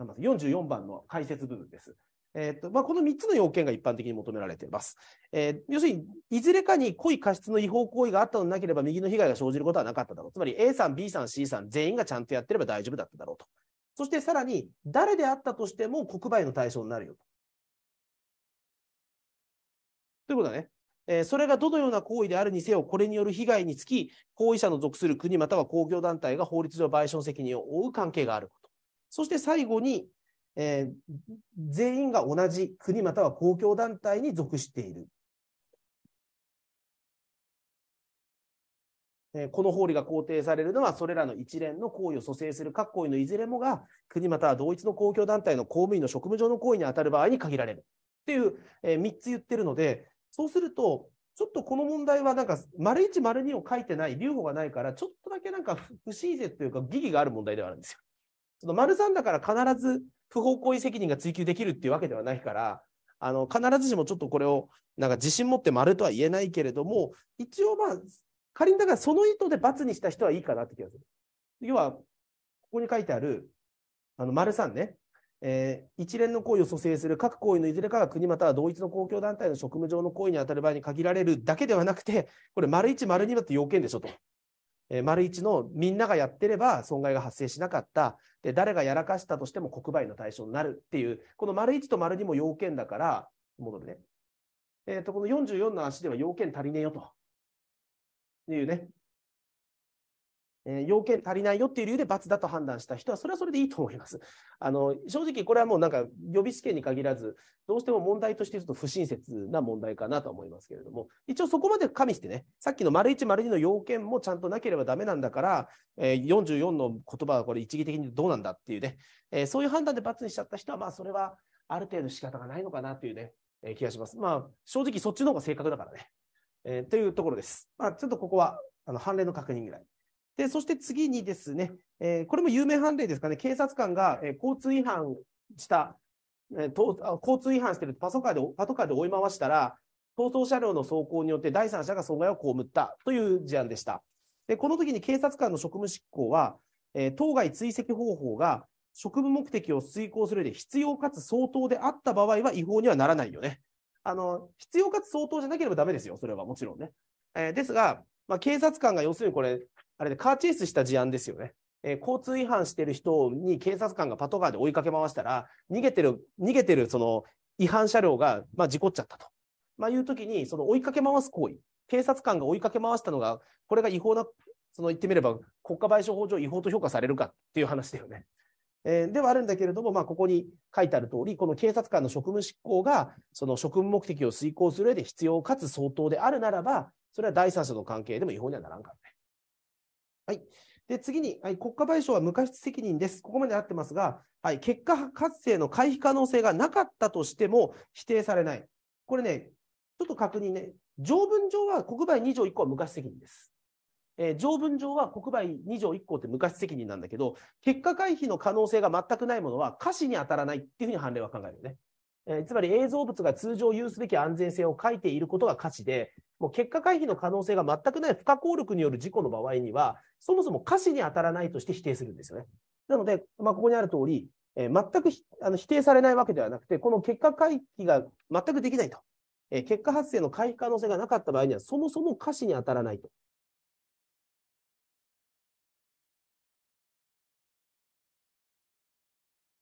44番の解説部分です。えーとまあ、この3つの要件が一般的に求められています、えー、要するに、いずれかに故意過失の違法行為があったのでなければ、右の被害が生じることはなかっただろう。つまり A さん、B さん、C さん、全員がちゃんとやってれば大丈夫だっただろうと。そしてさらに、誰であったとしても国賠の対象になるよと。ということだね。えそれがどのような行為であるにせよ、これによる被害につき、行為者の属する国または公共団体が法律上賠償責任を負う関係があること。そして最後に、えー、全員が同じ国または公共団体に属している。えー、この法理が肯定されるのは、それらの一連の行為を蘇生する各行為のいずれもが、国または同一の公共団体の公務員の職務上の行為に当たる場合に限られる。っていう、えー、3つ言ってるので、そうすると、ちょっとこの問題はなんか、丸一丸二を書いてない、留保がないから、ちょっとだけなんか不親切というか、疑義がある問題ではあるんですよ。その丸三だから必ず不法行為責任が追及できるっていうわけではないから、あの、必ずしもちょっとこれを、なんか自信持って丸とは言えないけれども、一応まあ、仮にだからその意図で罰にした人はいいかなって気がする。要は、ここに書いてある、あの、丸三ね。えー、一連の行為を蘇生する各行為のいずれかが国または同一の公共団体の職務上の行為に当たる場合に限られるだけではなくて、これ、丸1、丸2だって要件でしょと。えー、丸1のみんながやってれば損害が発生しなかったで、誰がやらかしたとしても国賠の対象になるっていう、この丸1と丸2も要件だから、戻るね。えーと、とこの44の足では要件足りねえよというね、えー、要件足りないよっていう理由で罰だと判断した人は、それはそれでいいと思います。あの正直、これはもうなんか予備試験に限らず、どうしても問題としてちょっと不親切な問題かなと思いますけれども、一応そこまで加味してね、さっきの丸一丸2の要件もちゃんとなければだめなんだから、えー、44の言葉はこれ、一義的にどうなんだっていうね、えー、そういう判断で罰にしちゃった人は、まあ、それはある程度仕方がないのかなっていうね、えー、気がします。まあ、正直、そっちの方が正確だからね。えー、というところです。まあ、ちょっとここはあの判例の確認ぐらい。で、そして次にですね、えー、これも有名判例ですかね、警察官が、えー、交通違反した、えー、交通違反してるパトカーでパトカーで追い回したら、逃走車両の走行によって第三者が損害を被ったという事案でした。で、この時に警察官の職務執行は、えー、当該追跡方法が職務目的を遂行する上で必要かつ相当であった場合は違法にはならないよね。あの、必要かつ相当じゃなければダメですよ。それはもちろんね。えー、ですが、まあ、警察官が要するにこれ、あれでカーチェイスした事案ですよね。えー、交通違反してる人に警察官がパトカーで追いかけ回したら、逃げてる、逃げてるその違反車両が、まあ、事故っちゃったと。まあ、いうときに、その追いかけ回す行為、警察官が追いかけ回したのが、これが違法な、その言ってみれば国家賠償法上違法と評価されるかっていう話だよね。えー、ではあるんだけれども、まあ、ここに書いてある通り、この警察官の職務執行が、その職務目的を遂行する上で必要かつ相当であるならば、それは第三者の関係でも違法にはならんかはい、で次に、はい、国家賠償は無過失責任です。ここまで合ってますが、はい、結果発生の回避可能性がなかったとしても否定されない。これね、ちょっと確認ね、条文上は国賠2条1項は無過失責任です。えー、条文上は国賠2条1項って無過失責任なんだけど、結果回避の可能性が全くないものは、可視に当たらないっていうふうに判例は考えるよね。えー、つまり映像物が通常有すべき安全性を書いていることが価値で、もう結果回避の可能性が全くない不可抗力による事故の場合には、そもそも価値に当たらないとして否定するんですよね。なので、まあ、ここにある通り、えー、全くあの否定されないわけではなくて、この結果回避が全くできないと、えー、結果発生の回避可能性がなかった場合には、そもそも価値に当たらないと。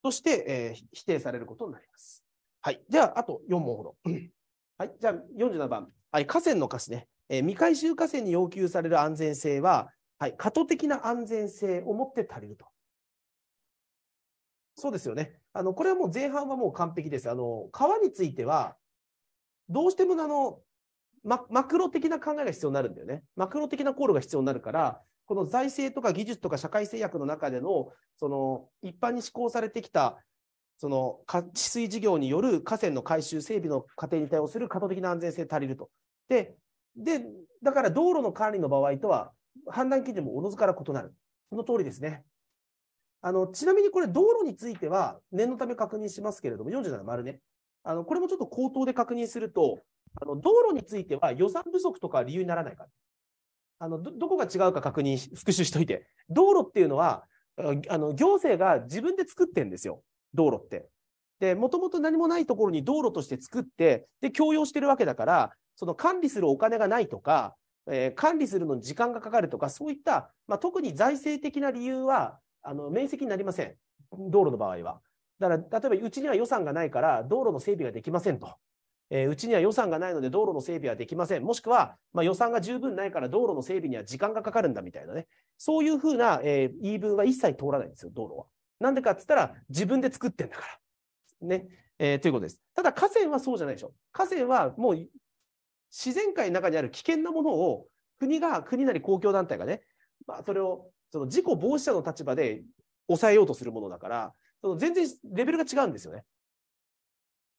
として、えー、否定されることになります。はい。じゃあと4問ほど。はい。じゃあ、47番。はい。河川の貸しね。えー、未回収河川に要求される安全性は、はい。過渡的な安全性を持って足りると。そうですよね。あの、これはもう前半はもう完璧です。あの、川については、どうしてもあの、ま、マクロ的な考えが必要になるんだよね。マクロ的な航路が必要になるから、この財政とか技術とか社会制約の中での、その、一般に施行されてきたその治水事業による河川の改修、整備の過程に対応する過渡的な安全性足りると。で、でだから道路の管理の場合とは、判断基準もおのずから異なる。その通りですね。あのちなみにこれ、道路については念のため確認しますけれども、47丸ね。あのこれもちょっと口頭で確認すると、あの道路については予算不足とか理由にならないから。あのどこが違うか確認、復習しといて。道路っていうのは、あの行政が自分で作ってんですよ。道路って。で、もともと何もないところに道路として作って、で、強要してるわけだから、その管理するお金がないとか、えー、管理するのに時間がかかるとか、そういった、まあ、特に財政的な理由は、あの、面積になりません。道路の場合は。だから、例えば、うちには予算がないから、道路の整備ができませんと。えうちには予算がないので道路の整備はできません。もしくは、まあ、予算が十分ないから道路の整備には時間がかかるんだみたいなね。そういうふうな、え言い分は一切通らないんですよ、道路は。なんでかっつったら、自分で作ってんだから。ね。えー、ということです。ただ、河川はそうじゃないでしょ。河川はもう、自然界の中にある危険なものを、国が、国なり公共団体がね、まあ、それを、その事故防止者の立場で抑えようとするものだから、その全然レベルが違うんですよね。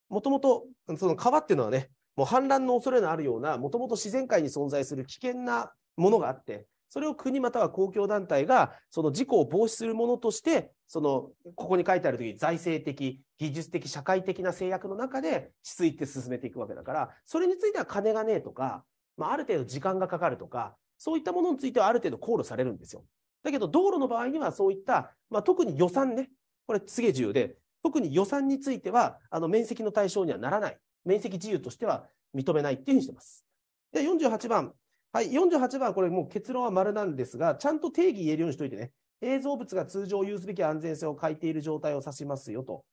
もともと、その川っていうのはね、もう氾濫の恐れのあるような、もともと自然界に存在する危険なものがあって、それを国または公共団体がその事故を防止するものとしてそのここに書いてあるとき財政的技術的社会的な制約の中でしついて進めていくわけだからそれについては金がねえとか、まあ、ある程度時間がかかるとかそういったものについてはある程度考慮されるんですよ。だけど道路の場合にはそういった、まあ、特に予算ねこれすげえ重要で特に予算についてはあの面積の対象にはならない面積自由としては認めないっていうふうにしてます。で48番はい、48番、これもう結論は丸なんですが、ちゃんと定義言えるようにしといてね。映像物が通常有すべき安全性を欠いている状態を指しますよと。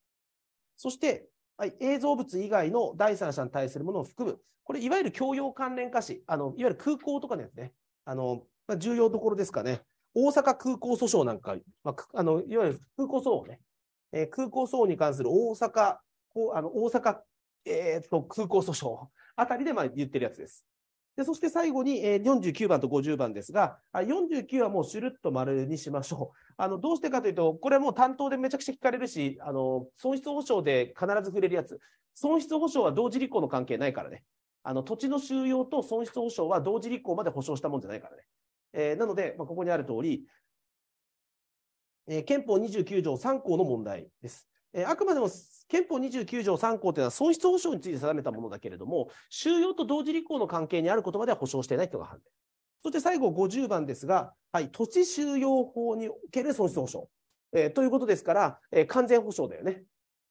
そして、はい、映像物以外の第三者に対するものを含む、これ、いわゆる共用関連化し、あのいわゆる空港とかのやつね、あのまあ、重要どころですかね、大阪空港訴訟なんか、まあ、あのいわゆる空港騒ね、えー、空港騒に関する大阪、あの大阪、えー、っと空港訴訟あたりでまあ言ってるやつです。でそして最後に、えー、49番と50番ですが、49はもうシュルッと丸にしましょう。あのどうしてかというと、これはもう担当でめちゃくちゃ聞かれるし、あの損失保証で必ず触れるやつ、損失保証は同時履行の関係ないからね、あの土地の収容と損失保証は同時履行まで保証したもんじゃないからね。えー、なので、まあ、ここにある通り、えー、憲法29条3項の問題です。えあくまでも憲法29条3項というのは損失保障について定めたものだけれども、収容と同時履行の関係にあることまでは保障していないというのが判明。そして最後50番ですが、はい、土地収容法における損失保障、えー、ということですから、えー、完全保障だよね。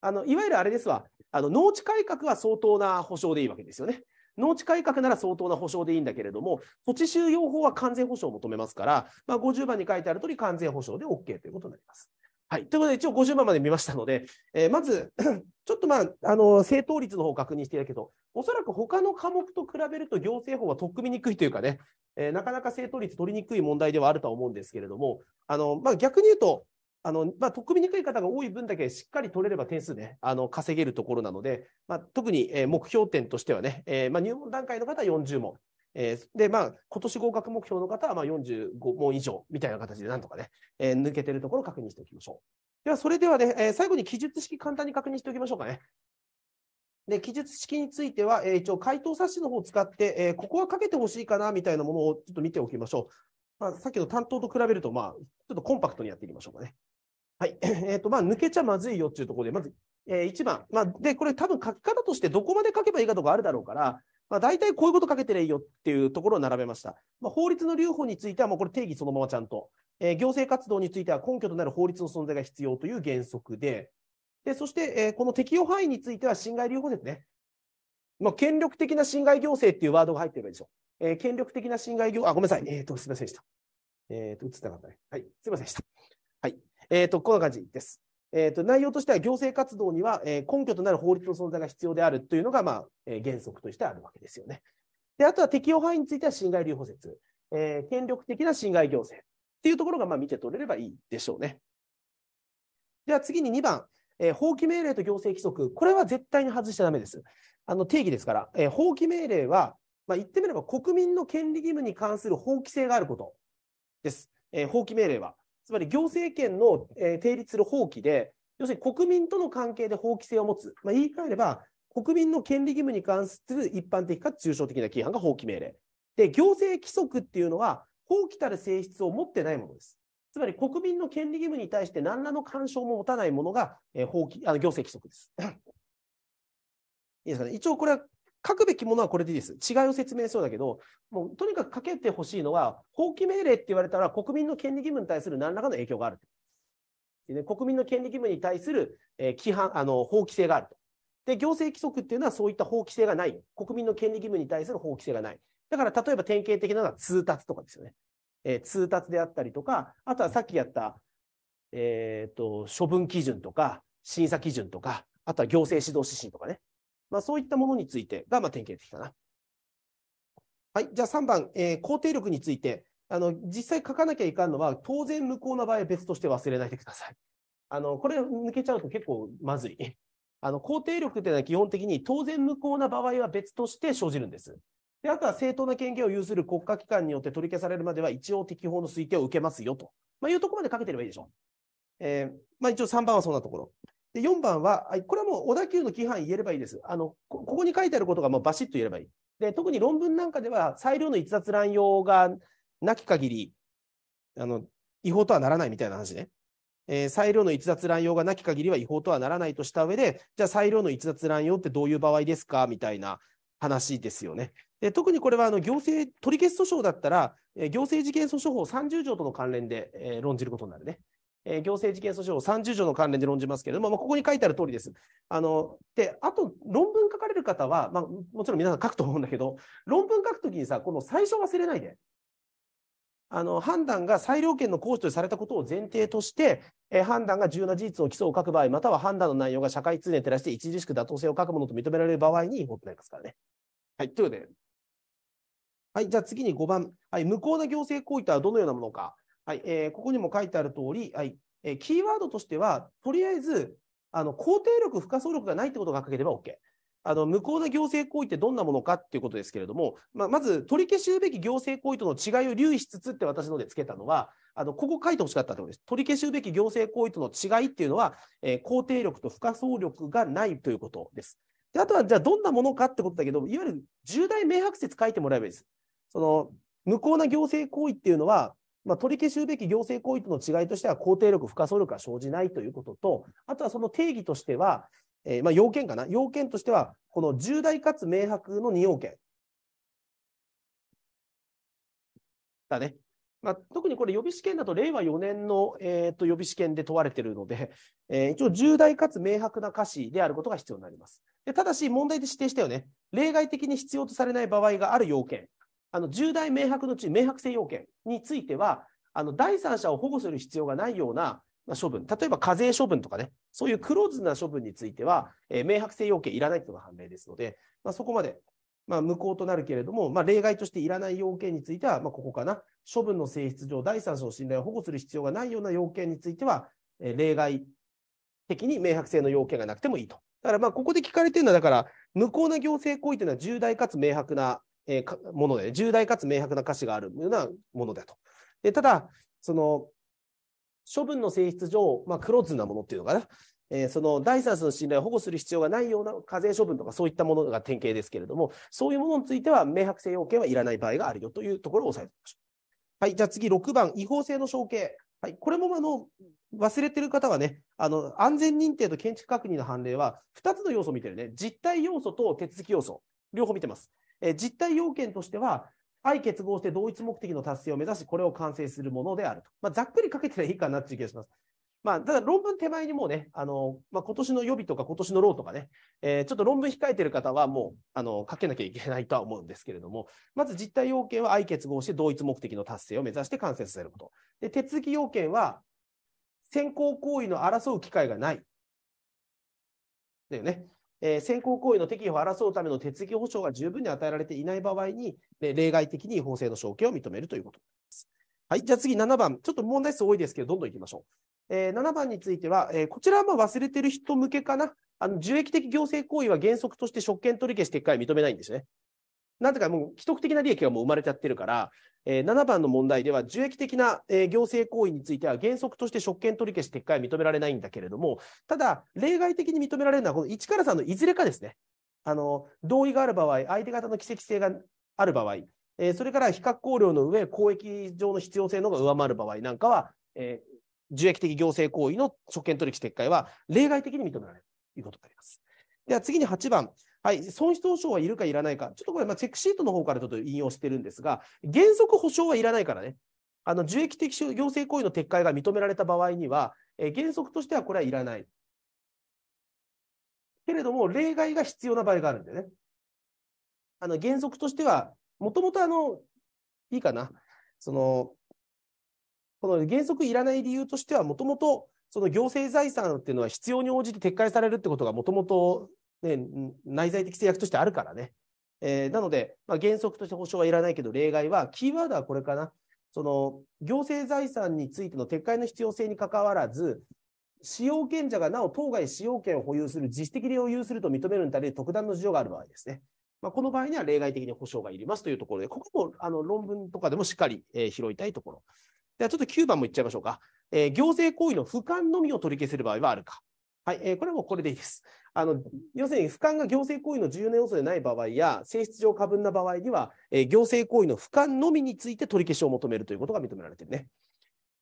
あのいわゆるあれですわあの、農地改革は相当な保障でいいわけですよね。農地改革なら相当な保障でいいんだけれども、土地収容法は完全保障を求めますから、まあ、50番に書いてある通り、完全保障で OK ということになります。はい、ということで、一応50万まで見ましたので、えー、まず、*clears throat* ちょっと、まあ、あの正答率の方を確認していただけど、おそらく他の科目と比べると、行政法は取っ組みにくいというかね、えー、なかなか正答率取りにくい問題ではあるとは思うんですけれども、あのまあ、逆に言うと、あのまあ、取っ組みにくい方が多い分だけしっかり取れれば点数ね、あの稼げるところなので、まあ、特に目標点としてはね、えー、まあ、入門段階の方は40問、えー、で、まあ、今年合格目標の方は、まあ、45問以上みたいな形で、なんとかね、えー、抜けてるところを確認しておきましょう。では、それではね、えー、最後に記述式簡単に確認しておきましょうかね。で、記述式については、えー、一応回答冊子の方を使って、えー、ここはかけてほしいかなみたいなものをちょっと見ておきましょう。まあ、さっきの担当と比べると、まあ、ちょっとコンパクトにやっていきましょうかね。はい。*laughs* えっ、ー、と、まあ、抜けちゃまずいよっていうところで、まず、えー、1番。まあ、で、これ多分書き方としてどこまで書けばいいかとかあるだろうから、まあ、大体こういうことかけてりゃいいよっていうところを並べました。まあ、法律の留保については、もうこれ定義そのままちゃんと、えー、行政活動については根拠となる法律の存在が必要という原則で、でそして、えー、この適用範囲については侵害留保ですね。まあ、権力的な侵害行政っていうワードが入ってればいいでしょう。えー、権力的な侵害行、あ、ごめんなさい。えっ、ー、と、すみませんでした。えっ、ー、と、映ってなかったね。はい。すみませんでした。はい。えっ、ー、と、こんな感じです。えー、と内容としては行政活動には、え根拠となる法律の存在が必要であるというのが、まあえ原則としてあるわけですよね。であとは適用範囲については侵害留保説、えー、権力的な侵害行政っていうところがまあ見て取れればいいでしょうね。では次に2番、えー、法規命令と行政規則、これは絶対に外しちゃだめです。あの定義ですから、えー、法規命令は、まあ、言ってみれば国民の権利義務に関する法規制があることです。えー、法規命令は。つまり行政権の、えー、定立する法規で、要するに国民との関係で法規制を持つ、まあ、言い換えれば、国民の権利義務に関する一般的か抽象的な規範が法規命令。で、行政規則っていうのは、法規たる性質を持ってないものです。つまり国民の権利義務に対して何らの干渉も持たないものが、えー、法規あの行政規則です。*coughs* いいですかね、一応これは書くべきものはこれでいいです。違いを説明そうだけど、もうとにかく書けてほしいのは、法規命令って言われたら国民の権利義務に対する何らかの影響があるで、ね。国民の権利義務に対する、え規範あの法規制があると。で、行政規則っていうのはそういった法規制がない。国民の権利義務に対する法規制がない。だから例えば典型的なのは通達とかですよね。えー、通達であったりとか、あとはさっきやった、えーと処分基準とか、審査基準とか、あとは行政指導指針とかね。まあ、そういったものについてが、まあ、典型的かな。はい、じゃあ3番、えー、肯定力についてあの、実際書かなきゃいかんのは、当然無効な場合は別として忘れないでください。あのこれ抜けちゃうと結構まずい。あの肯定力というのは基本的に当然無効な場合は別として生じるんです。であとは正当な権限を有する国家機関によって取り消されるまでは一応適法の推定を受けますよと、まあ、いうところまでかけてればいいでしょう。えーまあ、一応3番はそんなところ。で、4番は、これはもう小田急の規範言えればいいです。あの、ここに書いてあることがもうバシッと言えればいい。で、特に論文なんかでは、裁量の逸脱乱用がなき限り、あの、違法とはならないみたいな話ね。えー、裁量の逸脱乱用がなき限りは違法とはならないとした上で、じゃあ裁量の逸脱乱用ってどういう場合ですかみたいな話ですよね。で特にこれはあの行政取り消し訴訟だったら、えー、行政事件訴訟法30条との関連で、えー、論じることになるね。えー、行政事件訴訟30条の関連で論じますけれども、まあ、ここに書いてある通りです。あのであと、論文書かれる方は、まあ、もちろん皆さん書くと思うんだけど、論文書くときにさ、この最初忘れないで。あの判断が裁量権の行使とされたことを前提として、えー、判断が重要な事実の基礎を書く場合、または判断の内容が社会通念に照らして著しく妥当性を書くものと認められる場合に違法となりますからね。はい、ということで、はい、じゃあ次に5番、はい、無効な行政行為とはどのようなものか。はい、えー、ここにも書いてある通り、はい、えー、キーワードとしては、とりあえず、あの、肯定力、不可想力がないってことが書ければ OK。あの、無効な行政行為ってどんなものかっていうことですけれども、まあ、まず、取り消しうべき行政行為との違いを留意しつつって私のでつけたのは、あの、ここ書いてほしかったと思います。取り消しうべき行政行為との違いっていうのは、えー、肯定力と不可想力がないということです。で、あとは、じゃあどんなものかってことだけど、いわゆる重大明白説書いてもらえばいいです。その、無効な行政行為っていうのは、まあ、取り消しすべき行政行為との違いとしては、肯定力、不可抗力が生じないということと、あとはその定義としては、えー、まあ、要件かな、要件としては、この重大かつ明白の2要件。だね。まあ、特にこれ、予備試験だと令和4年の、えーと、予備試験で問われているので、えー、一応、重大かつ明白な瑕疵であることが必要になります。でただし、問題で指定したよね、例外的に必要とされない場合がある要件あの重大明白の地明白性要件については、あの第三者を保護する必要がないような処分、例えば課税処分とかね、そういうクローズな処分については、えー、明白性要件いらないというのが判明ですので、まあ、そこまで、まあ、無効となるけれども、まあ、例外としていらない要件については、まあ、ここかな、処分の性質上、第三者の信頼を保護する必要がないような要件については、えー、例外的に明白性の要件がなくてもいいと。だからここで聞かれているのは、だから無効な行政行為というのは重大かつ明白なえー、もので、重大かつ明白な価値があるようなものだと。でただ、その処分の性質上、まあ、クローズなものっていうのかな、えー、その第三者の信頼を保護する必要がないような課税処分とかそういったものが典型ですけれども、そういうものについては明白性要件はいらない場合があるよというところを押さえておきましょう。はい、じゃあ次、6番、違法性の承継。はい、これもあの忘れてる方はね、あの安全認定と建築確認の判例は2つの要素を見てるね、実態要素と手続き要素、両方見てます。え実態要件としては、相結合して同一目的の達成を目指し、これを完成するものであると。まあ、ざっくりかけてりいいかなという気がします。まあ、ただ論文手前にもうね、あの、まあ、今年の予備とか今年のローとかね、えー、ちょっと論文控えてる方はもう、あの、かけなきゃいけないとは思うんですけれども、まず実態要件は相結合して同一目的の達成を目指して完成させること。で、手続き要件は、先行行為の争う機会がない。だよね。えー、先行行為の適宜を争うための手続き保障が十分に与えられていない場合に、例外的に法制の承継を認めるということです。はい、じゃあ次7番、ちょっと問題数多いですけど、どんどんいきましょう。えー、7番については、えー、こちらはまあ忘れてる人向けかな。あの受益的行政行為は原則として職権取り消し撤回認めないんですね。なぜかもう既得的な利益がもう生まれちゃってるから、えー、7番の問題では、受益的な、えー、行政行為については、原則として職権取り消し撤回は認められないんだけれども、ただ、例外的に認められるのは、この1から3のいずれかですね。あの同意がある場合、相手方の奇跡性がある場合、えー、それから比較考慮の上、公益上の必要性のが上回る場合なんかは、えー、受益的行政行為の職権取し撤回は例外的に認められるということになります。では次に8番、はい、損失保証はいるかいらないか、ちょっとこれ、まあ、チェックシートの方からちょっと引用してるんですが、原則保証はいらないからね、あの受益的行政行為の撤回が認められた場合には、え原則としてはこれはいらない。けれども、例外が必要な場合があるんでね。あの原則としては、もともとあの、いいかな、その、この原則いらない理由としては、もともとその行政財産っていうのは必要に応じて撤回されるってことがもともとね、内在的制約としてあるからね。えー、なので、まあ、原則として保証はいらないけど、例外は、キーワードはこれかな。その行政財産についての撤回の必要性にかかわらず、使用権者がなお当該使用権を保有する、自主的に要有すると認めるに足りる特段の事情がある場合ですね。まあ、この場合には例外的に保証がいりますというところで、ここもあの論文とかでもしっかり、えー、拾いたいところ。ではちょっと9番もいっちゃいましょうか。えー、行政行為の不完のみを取り消せる場合はあるか。はい、えー、これもこれでいいです。あの要するに、俯瞰が行政行為の重要な要素でない場合や、性質上過分な場合には、えー、行政行為の俯瞰のみについて取り消しを求めるということが認められているね。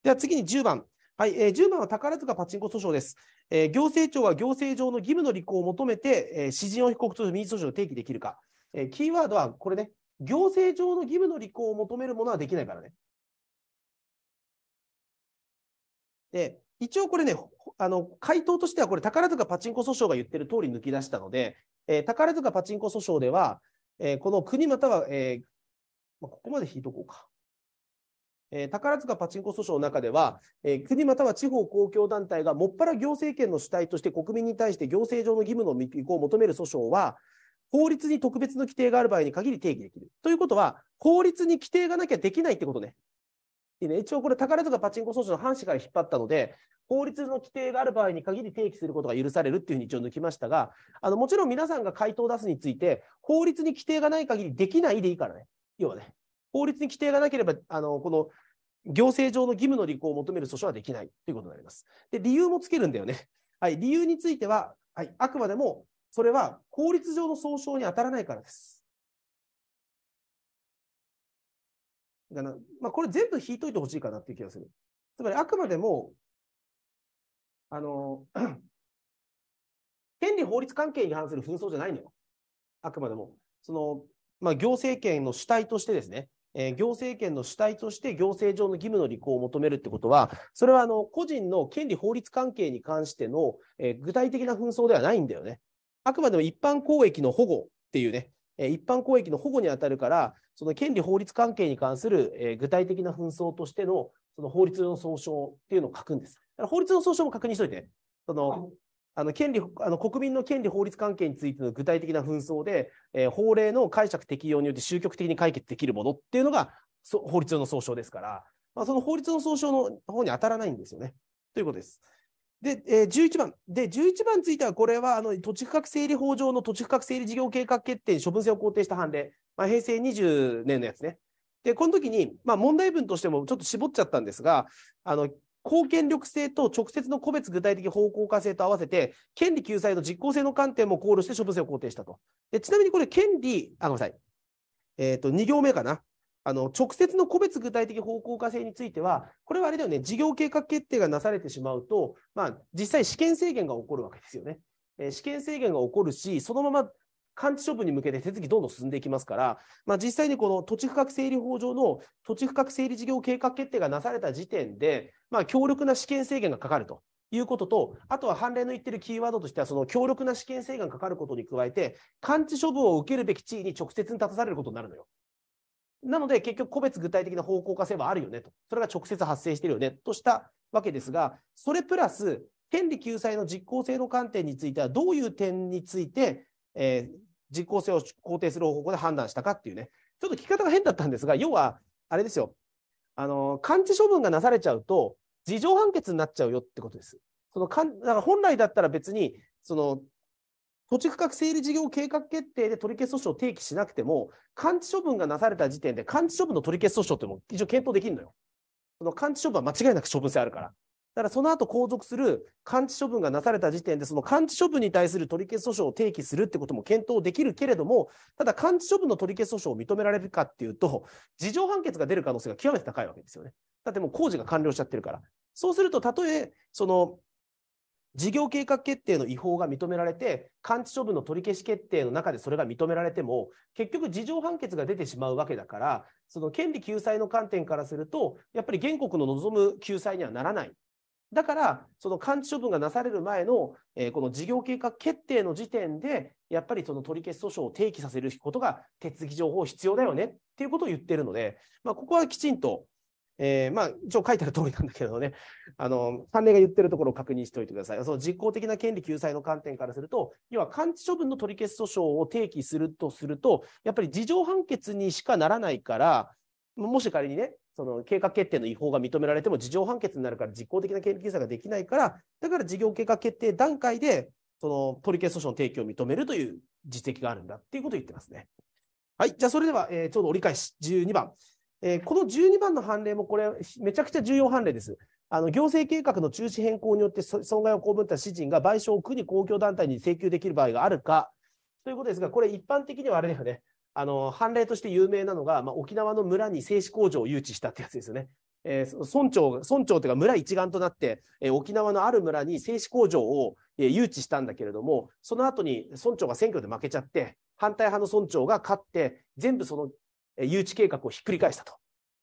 では次に10番。はい、えー、10番は宝塚パチンコ訴訟です、えー、行政庁は行政上の義務の履行を求めて、えー、詩人を被告とする民事訴訟を提起できるか。えー、キーワードはこれね、行政上の義務の履行を求めるものはできないからね。で、一応これね、あの回答としては、これ、宝塚パチンコ訴訟が言ってる通り抜き出したので、えー、宝塚パチンコ訴訟では、えー、この国または、えーまあ、ここまで引いとこうか。えー、宝塚パチンコ訴訟の中では、えー、国または地方公共団体がもっぱら行政権の主体として国民に対して行政上の義務の履行を求める訴訟は、法律に特別の規定がある場合に限り定義できる。ということは、法律に規定がなきゃできないってことね。一応これ宝塚パチンコ装置の半紙から引っ張ったので、法律の規定がある場合に限り提起することが許されるっていうふうに一応抜きましたが、あのもちろん皆さんが回答を出すについて、法律に規定がない限りできないでいいからね、要はね、法律に規定がなければ、あのこの行政上の義務の履行を求める訴訟はできないということになります。で、理由もつけるんだよね。はい、理由については、はい、あくまでもそれは法律上の訴訟に当たらないからです。だな。まあ、これ全部引いといてほしいかなっていう気がする。つまり、あくまでも、あの、*clears throat* 権利法律関係に反する紛争じゃないのよ。あくまでも。その、まあ、行政権の主体としてですね、えー、行政権の主体として行政上の義務の履行を求めるってことは、それはあの個人の権利法律関係に関しての、えー、具体的な紛争ではないんだよね。あくまでも一般公益の保護っていうね、一般公益の保護にあたるから、その権利法律関係に関する具体的な紛争としてのその法律の総称っていうのを書くんです。だから法律の総称も確認しといて、そのあの権利あの国民の権利法律関係についての具体的な紛争で、えー、法令の解釈適用によって終局的に解決できるものっていうのがそ法律上の総称ですから、まあ、その法律の総称の方に当たらないんですよね。ということです。で、えー、11番。で、11番については、これはあの土地区画整理法上の土地区画整理事業計画決定、に処分性を肯定した判例、まあ、平成20年のやつね。で、この時に、まあ、問題文としてもちょっと絞っちゃったんですが、あの公権力性と直接の個別具体的方向化性と合わせて、権利救済の実効性の観点も考慮して処分性を肯定したと。でちなみにこれ、権利、あ、ごめんなさい。えっ、ー、と、2行目かな。あの直接の個別具体的方向化性については、これはあれだよね、事業計画決定がなされてしまうと、まあ、実際、試験制限が起こるわけですよね。えー、試験制限が起こるし、そのまま完治処分に向けて手続きどんどん進んでいきますから、まあ、実際にこの土地区画整理法上の土地区画整理事業計画決定がなされた時点で、まあ、強力な試験制限がかかると。いうことと、あとは判例の言ってるキーワードとしては、その強力な試験制限がかかることに加えて、完治処分を受けるべき地位に直接に立たされることになるのよ。なので、結局、個別具体的な方向化性はあるよねと。それが直接発生してるよねとしたわけですが、それプラス、権利救済の実効性の観点については、どういう点について、えー、実効性を肯定する方向で判断したかっていうね、ちょっと聞き方が変だったんですが、要は、あれですよ、あの、完治処分がなされちゃうと、事情判決になっちゃうよってことです。そのかんだから本来だったら別に、その土地区画整理事業計画決定で取り消し訴訟を提起しなくても、完治処分がなされた時点で、勘治処分の取り消し訴訟っても一応検討できるのよ。その勘治処分は間違いなく処分性あるから。だからその後後続する完治処分がなされた時点で、その勘治処分に対する取り消し訴訟を提起するってことも検討できるけれども、ただ勘治処分の取り消し訴訟を認められるかっていうと、事情判決が出る可能性が極めて高いわけですよね。だってもう工事が完了しちゃってるから。そうすると、たとえ、その、事業計画決定の違法が認められて、完治処分の取り消し決定の中でそれが認められても、結局、事情判決が出てしまうわけだから、その権利救済の観点からすると、やっぱり原告の望む救済にはならない。だから、その完治処分がなされる前の、えー、この事業計画決定の時点で、やっぱりその取り消し訴訟を提起させることが手続き情報必要だよねっていうことを言ってるので、まあ、ここはきちんとえー、まあ、一応書いてある通りなんだけどね、あの、判例が言ってるところを確認しておいてください。その実効的な権利救済の観点からすると、要は完治処分の取り消し訴訟を提起するとすると、やっぱり事情判決にしかならないから、もし仮にね、その計画決定の違法が認められても事情判決になるから実効的な権利救済ができないから、だから事業計画決定段階で、その取り消し訴訟の提起を認めるという実績があるんだっていうことを言ってますね。はい。じゃあ、それでは、えー、ちょうど折り返し、12番。えー、この12番の判例もこれ、めちゃくちゃ重要判例です。あの行政計画の中止変更によって損害を被った市人が賠償を国公共団体に請求できる場合があるかということですが、これ、一般的にはあれだよね、あの判例として有名なのが、まあ、沖縄の村に製紙工場を誘致したってやつですよね。えー、村長村長というか村一丸となって、えー、沖縄のある村に製紙工場を、えー、誘致したんだけれどもその後に村長が選挙で負けちゃって反対派の村長が勝って全部その誘致計画をひっくり返したと。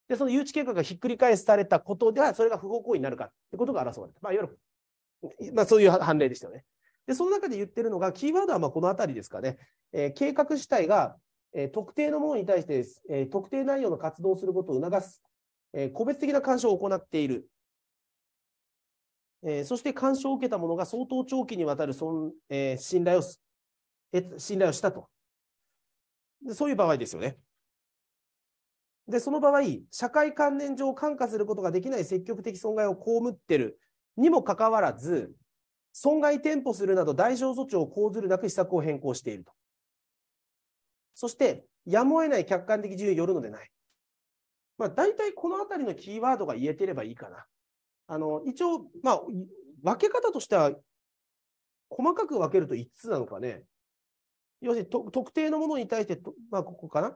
で、その誘致計画がひっくり返されたことでは、それが不法行為になるかってことが争われた。まあ、いわゆる、まあ、そういう判例でしたよね。で、その中で言ってるのが、キーワードはまこの辺りですかね。えー、計画自体が、えー、特定のものに対して、えー、特定内容の活動をすることを促す。え個別的な干渉を行っている。えそして干渉を受けた者が相当長期にわたるん、え信頼を、え信頼をしたと。そういう場合ですよね。で、その場合、社会観念上感化することができない積極的損害を被ってるにもかかわらず、損害店舗するなど代償措置を講ずるなく施策を変更していると。そして、やむを得ない客観的自由によるのでない。まあ、大体このあたりのキーワードが言えてればいいかな。あの、一応、まあ、分け方としては、細かく分けると5つなのかね。要するに、特定のものに対して、まあ、ここかな。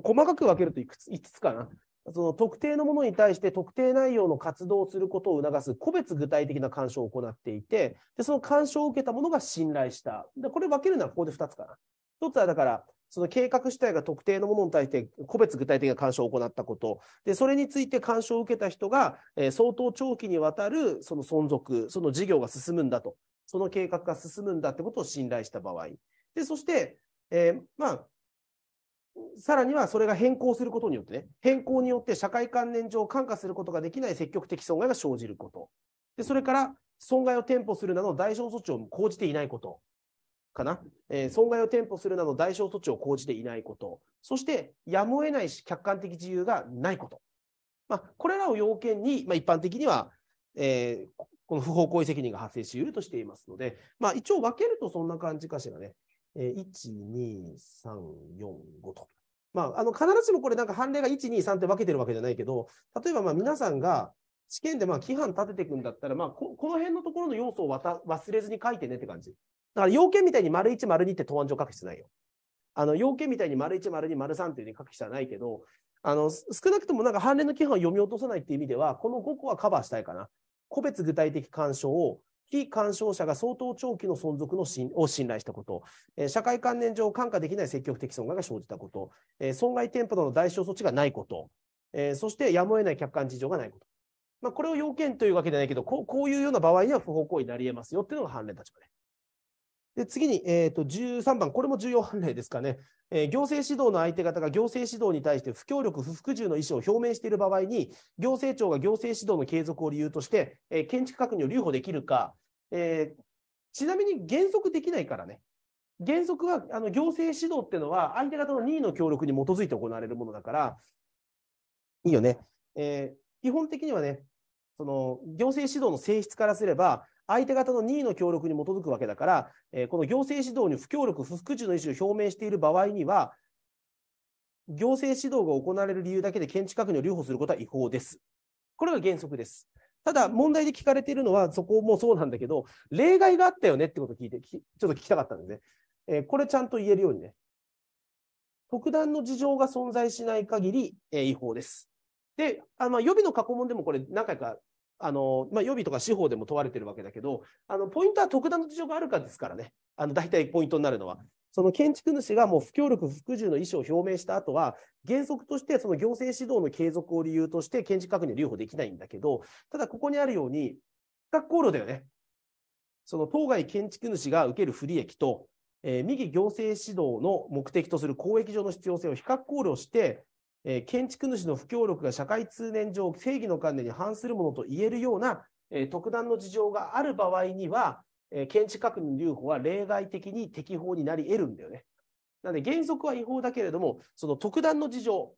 細かく分けるといくつ5つかな。その特定のものに対して特定内容の活動をすることを促す個別具体的な干渉を行っていて、でその干渉を受けたものが信頼した。でこれ分けるならここで2つかな。1つはだから、その計画主体が特定のものに対して個別具体的な干渉を行ったこと、でそれについて干渉を受けた人が、え相当長期にわたるその存続、その事業が進むんだと、その計画が進むんだってことを信頼した場合。でそして、えー、まあさらにはそれが変更することによってね、変更によって社会観念上感化することができない積極的損害が生じること。で、それから損害を担保するなど代償措置を講じていないこと。かな、えー、損害を担保するなど代償措置を講じていないこと。そして、やむを得ないし客観的自由がないこと。まあ、これらを要件に、まあ、一般的には、えー、この不法行為責任が発生しうるとしていますので、まあ、一応分けるとそんな感じかしらね。え12345と。まあ、あの必ずしもこれなんか判例が123って分けてるわけじゃないけど、例えばまあ皆さんが試験でまあ規範立てていくんだったら、まあこ、この辺のところの要素を忘れずに書いてねって感じ。だから要件みたいに丸1、丸2って答案上書く必要ないよ。あの要件みたいに丸1、丸2、丸3っていうふうに書く必要はないけど、あの少なくともなんか判例の規範を読み落とさないっていう意味では、この5個はカバーしたいかな。個別具体的干渉を非干渉者が相当長期の存続の *laughs* を信頼したこと、えー、社会関連上看過できない積極的損害が生じたこと、えー、損害店舗などの代償措置がないこと、えー、そしてやむを得ない客観事情がないこと。まあ、これを要件というわけじゃないけど、こうこういうような場合には不法行為になり得ますよっていうのが判例立場で、で次に、えー、と13番、これも重要判例ですかね、えー、行政指導の相手方が行政指導に対して不協力、不服従の意思を表明している場合に、行政庁が行政指導の継続を理由として、えー、建築確認を留保できるか、えー、ちなみに原則できないからね。原則はあの行政指導っていうのは相手方の任意の協力に基づいて行われるものだからいいよね、えー、基本的にはねその行政指導の性質からすれば相手方の任意の協力に基づくわけだから、えー、この行政指導に不協力不服従の意思を表明している場合には行政指導が行われる理由だけで検知確認を留保することは違法です。これが原則です。ただ、問題で聞かれているのは、そこもそうなんだけど、例外があったよねってことを聞いて、ちょっと聞きたかったんでね、えー、これちゃんと言えるようにね。特段の事情が存在しない限り、えー、違法です。で、あの予備の過去問でもこれ何回か、あのまあ、予備とか司法でも問われてるわけだけど、あのポイントは特段の事情があるかですからね、あの大体ポイントになるのは。その建築主がもう不協力不従の意思を表明した後は、原則としてその行政指導の継続を理由として建築確認を留保できないんだけど、ただここにあるように、比較考慮だよね。その当該建築主が受ける不利益と、えー、右行政指導の目的とする公益上の必要性を比較考慮して、えー、建築主の不協力が社会通念上正義の観念に反するものと言えるような、えー、特段の事情がある場合には、えー、検知確認留保は例外的に適法になり得るんだよね。なので原則は違法だけれども、その特段の事情、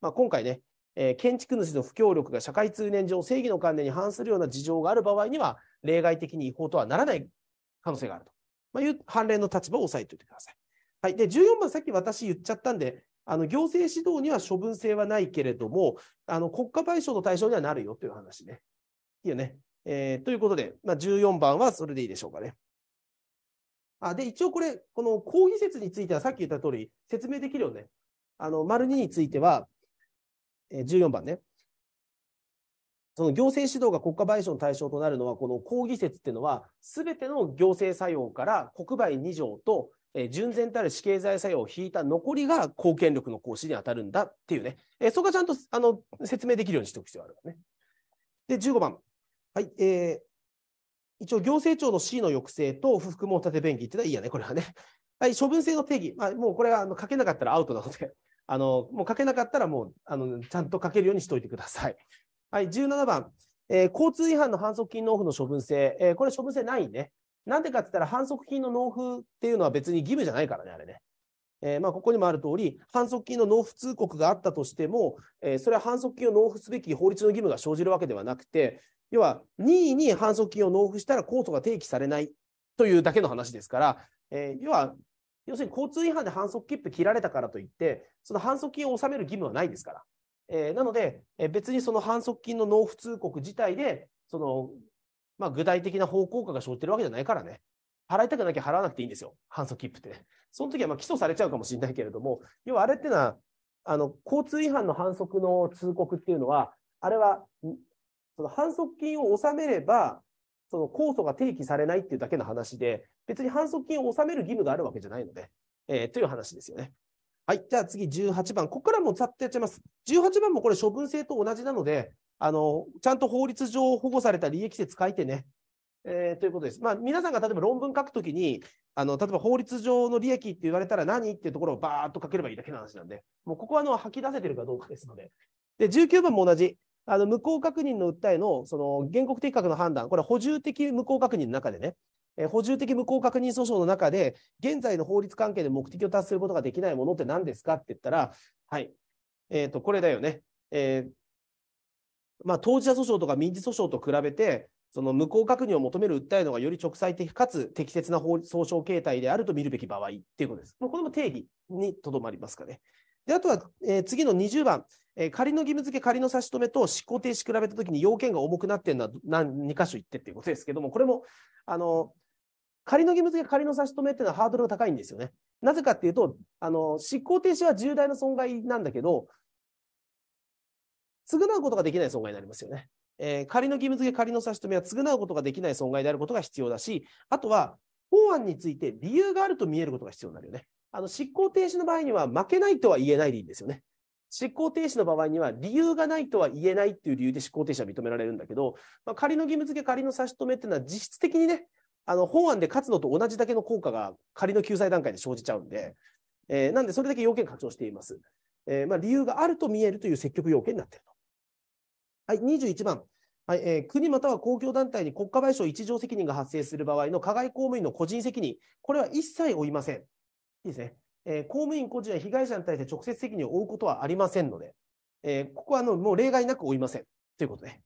まあ、今回ね、えー、建築主の不協力が社会通念上正義の観念に反するような事情がある場合には、例外的に違法とはならない可能性があると、まあ、いう判例の立場を押さえておいてください。はい、で14番、さっき私言っちゃったんで、あの行政指導には処分性はないけれども、あの国家賠償の対象にはなるよという話ね。いいよね。えー、ということで、まあ、14番はそれでいいでしょうかね。あで、一応これ、この講義説についてはさっき言った通り説明できるよね。あの、丸2については、えー、14番ね。その行政指導が国家賠償の対象となるのは、この抗議説っていうのは、すべての行政作用から国賠2条と、えー、純然たる死刑罪作用を引いた残りが貢献力の行使に当たるんだっていうね、えー、そこがちゃんとあの説明できるようにしておく必要があるわね。で、15番。はい、えー、一応行政庁の C の抑制と不服も立便宜って言っのはいいやね、これはね。はい、処分制の定義、まあ、もうこれはあの書けなかったらアウトなので、*laughs* あのもう書けなかったらもうあのちゃんと書けるようにしておいてください。はい、17番、えー、交通違反の反則金納付の処分制、えー、これ処分制ないね。なんでかって言ったら反則金の納付っていうのは別に義務じゃないからね、あれね。えー、まあ、ここにもある通り、反則金の納付通告があったとしても、えー、それは反則金を納付すべき法律の義務が生じるわけではなくて、要は任意に反則金を納付したら控訴が提起されないというだけの話ですから、えー、要は要するに交通違反で反則切符切られたからといって、その反則金を納める義務はないですから。えー、なので、えー、別にその反則金の納付通告自体で、そのまあ、具体的な方向果が生じてるわけじゃないからね、払いたくなきゃ払わなくていいんですよ、反則切符って、その時はま起訴されちゃうかもしれないけれども、要はあれっていうのは、あの交通違反の反則の通告っていうのは、あれはその反則金を納めれば、その控訴が提起されないっていうだけの話で、別に反則金を納める義務があるわけじゃないので、えー、という話ですよね。はい、じゃあ次18番、ここからもざっとやっちゃいます。18番もこれ処分制と同じなので、あの、ちゃんと法律上保護された利益説書いてね、えー、ということです。まあ、皆さんが例えば論文書くときに、あの、例えば法律上の利益って言われたら何っていうところをバーっと書ければいいだけの話なんで、もうここはあの吐き出せてるかどうかですので。で、19番も同じ。あの無効確認の訴えのその原告的確の判断、これ補充的無効確認の中でね、え補充的無効確認訴訟の中で、現在の法律関係で目的を達することができないものって何ですかって言ったら、はい、えっ、ー、と、これだよね。えー、まあ、当事者訴訟とか民事訴訟と比べて、その無効確認を求める訴えのがより直裁的かつ適切な法訴訟形態であると見るべき場合っていうことです。これも定義にとどまりますかね。であとは、えー、次の20番、えー、仮の義務付け、仮の差し止めと執行停止比べたときに要件が重くなっているのは何2箇所言ってっていうことですけども、これもあの仮の義務付け、仮の差し止めっていうのはハードルが高いんですよね。なぜかっていうと、あの執行停止は重大な損害なんだけど、償うことができない損害になりますよね。えー、仮の義務付け、仮の差し止めは償うことができない損害であることが必要だし、あとは、法案について理由があると見えることが必要になるよね。あの執行停止の場合には負けないとは言えないでいいんですよね。執行停止の場合には理由がないとは言えないっていう理由で執行停止は認められるんだけど、まあ、仮の義務付け、仮の差し止めっていうのは実質的にね、あの案で勝つのと同じだけの効果が仮の救済段階で生じちゃうんで、えー、なんでそれだけ要件拡張しています。えー、まあ、理由があると見えるという積極要件になっていると。はい、21番。はいえー、国または公共団体に国家賠償一条責任が発生する場合の加害公務員の個人責任、これは一切負いません。いいですね。えー、公務員個人は被害者に対して直接責任を負うことはありませんので、えー、ここはあのもう例外なく負いませんということで。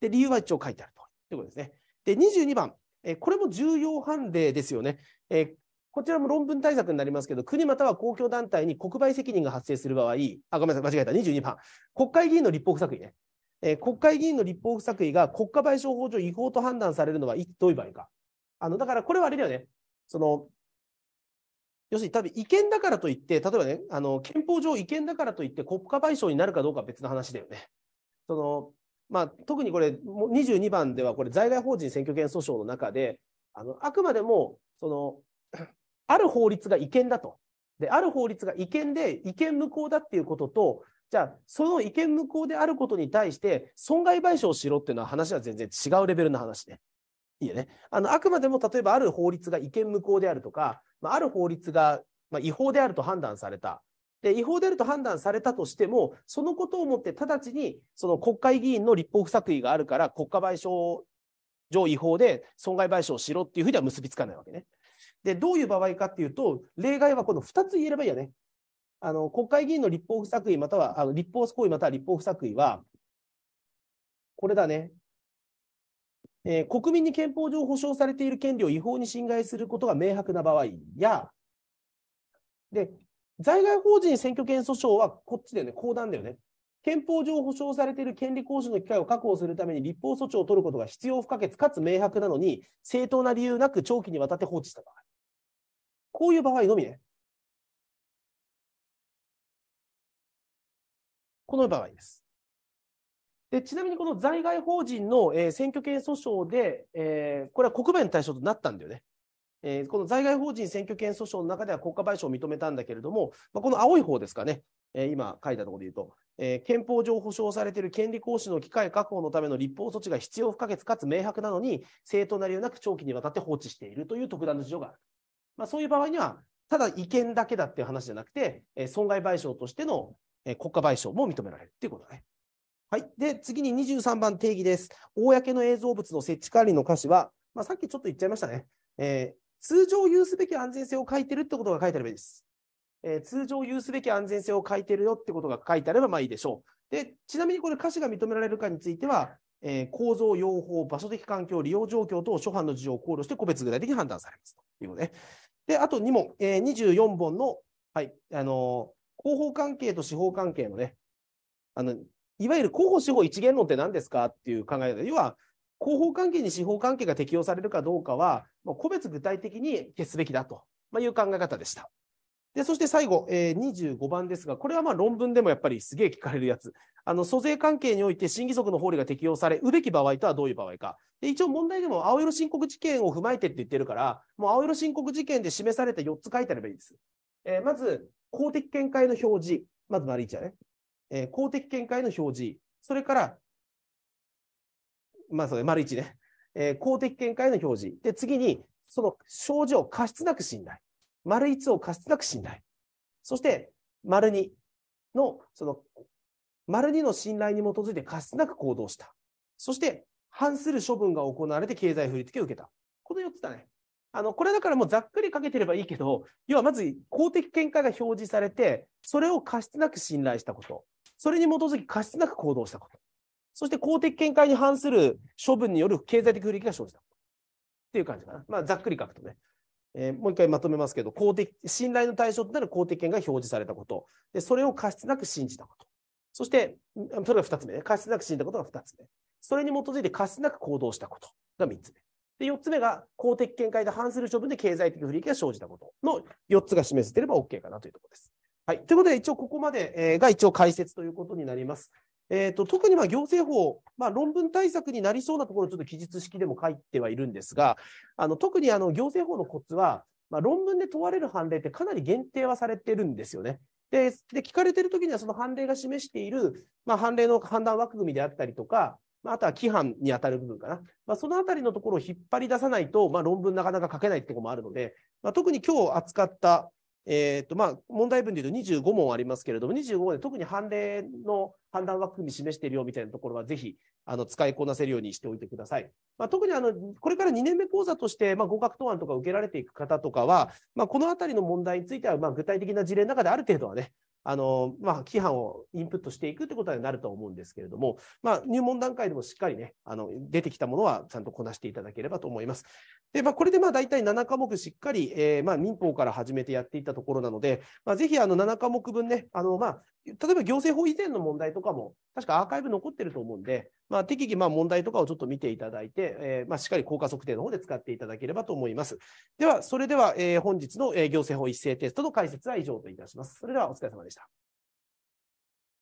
で、理由は一応書いてあるとということですね。で、22番、えー、これも重要判例ですよね。えこちらも論文対策になりますけど、国または公共団体に国賠責任が発生する場合、あ、ごめんなさい、間違えた、22番、国会議員の立法不作為ね。え国会議員の立法不作為が国家賠償法上違法と判断されるのはどういう場合か。あのだからこれはあれだよね、その要するに多分違憲だからといって、例えばね、あの憲法上違憲だからといって国家賠償になるかどうかは別の話だよね。そのまあ、特にこれ、22番ではこれ在外法人選挙権訴訟の中で、あのあくまでもその、*clears throat* ある法律が違憲だと。で、ある法律が違憲で違憲無効だっていうことと、じゃあ、その違憲無効であることに対して、損害賠償しろっていうのは話は全然違うレベルの話ね。いいよね。あの、あくまでも例えばある法律が違憲無効であるとか、まあ、ある法律が、まあ、違法であると判断された。で、違法であると判断されたとしても、そのことをもって直ちに、その国会議員の立法不作為があるから、国家賠償上違法で損害賠償をしろっていうふうには結びつかないわけね。で、どういう場合かっていうと、例外はこの2つ言えればいいよね。あの、国会議員の立法不作為または、あの立法行為または立法不作為は、これだね。えー、国民に憲法上保障されている権利を違法に侵害することが明白な場合や、で在外邦人選挙権訴訟はこっちだよね、公団だよね。憲法上保障されている権利行使の機会を確保するために立法措置を取ることが必要不可欠かつ明白なのに、正当な理由なく長期にわたって放置した場合。こういう場合のみね。この場合です。でちなみにこの在外邦人の、えー、選挙権訴訟で、えー、これは国弁対象となったんだよね。えー、この在外邦人選挙権訴訟の中では国家賠償を認めたんだけれども、まあ、この青い方ですかね、えー、今書いたところで言うと、えー、憲法上保障されている権利行使の機会確保のための立法措置が必要不可欠かつ明白なのに、正当な理由なく長期にわたって放置しているという特段の事情がある。まあ、そういう場合には、ただ違憲だけだっていう話じゃなくて、えー、損害賠償としての、えー、国家賠償も認められるっていうことだね。はい、で次に23番定義です。公の映像物の設置管理の歌詞は、まあ、さっきちょっと言っちゃいましたね、えー、通常有すべき安全性を書いてるってことが書いてあればいいです。えー、通常有すべき安全性を書いてるよってことが書いてあればまあいいでしょう。でちなみにこれ、歌詞が認められるかについては、えー、構造、用法、場所的環境、利用状況等、諸般の事情を考慮して個別具体的に判断されますということで、であと2問、えー、24本の、はいあのー、広報関係と司法関係のね、あのいわゆる広報司法一元論って何ですかっていう考え方、要は広報関係に司法関係が適用されるかどうかは、まあ、個別具体的に決すべきだという考え方でした。で、そして最後、えー、25番ですが、これはまあ論文でもやっぱりすげえ聞かれるやつ。あの、租税関係において審議則の法理が適用され、うべき場合とはどういう場合か。で、一応問題でも青色申告事件を踏まえてって言ってるから、もう青色申告事件で示された4つ書いてあればいいです。えー、まず、公的見解の表示。まず丸1だね。えー、公的見解の表示、それから、まあ、それ、丸一ね、えー、公的見解の表示。で、次に、その症状、過失なく信頼。丸一を過失なく信頼。そして、丸二の、その、丸二の信頼に基づいて過失なく行動した。そして、反する処分が行われて経済振り付けを受けた。この4つだね。あの、これだからもうざっくりかけてればいいけど、要はまず公的見解が表示されて、それを過失なく信頼したこと。それに基づき過失なく行動したこと。そして公的見解に反する処分による経済的不利益が生じたこと。っていう感じかな。まあ、ざっくり書くとね。えー、もう一回まとめますけど、公的、信頼の対象となる公的権が表示されたこと。で、それを過失なく信じたこと。そして、それが二つ目ね。過失なく信じたことが二つ目。それに基づいて過失なく行動したことが三つ目。で、四つ目が公的見解で反する処分で経済的不利益が生じたことの四つが示せていれば OK かなというところです。はい、ということで、一応ここまで、えー、が一応解説ということになります。えーと、特にまあ行政法、まあ、論文対策になりそうなところをちょっと記述式でも書いてはいるんですが、あの特にあの行政法のコツは、まあ、論文で問われる判例ってかなり限定はされてるんですよね。で、で聞かれてるときには、その判例が示している、まあ、判例の判断枠組みであったりとか、まあ、あとは規範に当たる部分かな、まあ、そのあたりのところを引っ張り出さないと、まあ、論文なかなか書けないってこともあるので、まあ、特に今日扱ったえーとまあ、問題文でいうと25問ありますけれども、25問で特に判例の判断枠組み示しているよみたいなところは、ぜひあの使いこなせるようにしておいてください。まあ、特にあのこれから2年目講座として、まあ、合格答案とか受けられていく方とかは、まあ、このあたりの問題については、まあ、具体的な事例の中である程度はね、あの、まあ、規範をインプットしていくってことになると思うんですけれども、まあ、入門段階でもしっかりね、あの、出てきたものはちゃんとこなしていただければと思います。で、まあ、これでまあ、大体7科目しっかり、えー、まあ、民法から始めてやっていったところなので、まあ、ぜひ、あの、7科目分ね、あの、まあ、例えば行政法以前の問題とかも、確かアーカイブ残ってると思うんで、まあ、適宜まあ問題とかをちょっと見ていただいて、えー、まあしっかり効果測定の方で使っていただければと思います。では、それでは、え本日の行政法一斉テストの解説は以上といたします。それではお疲れ様でした。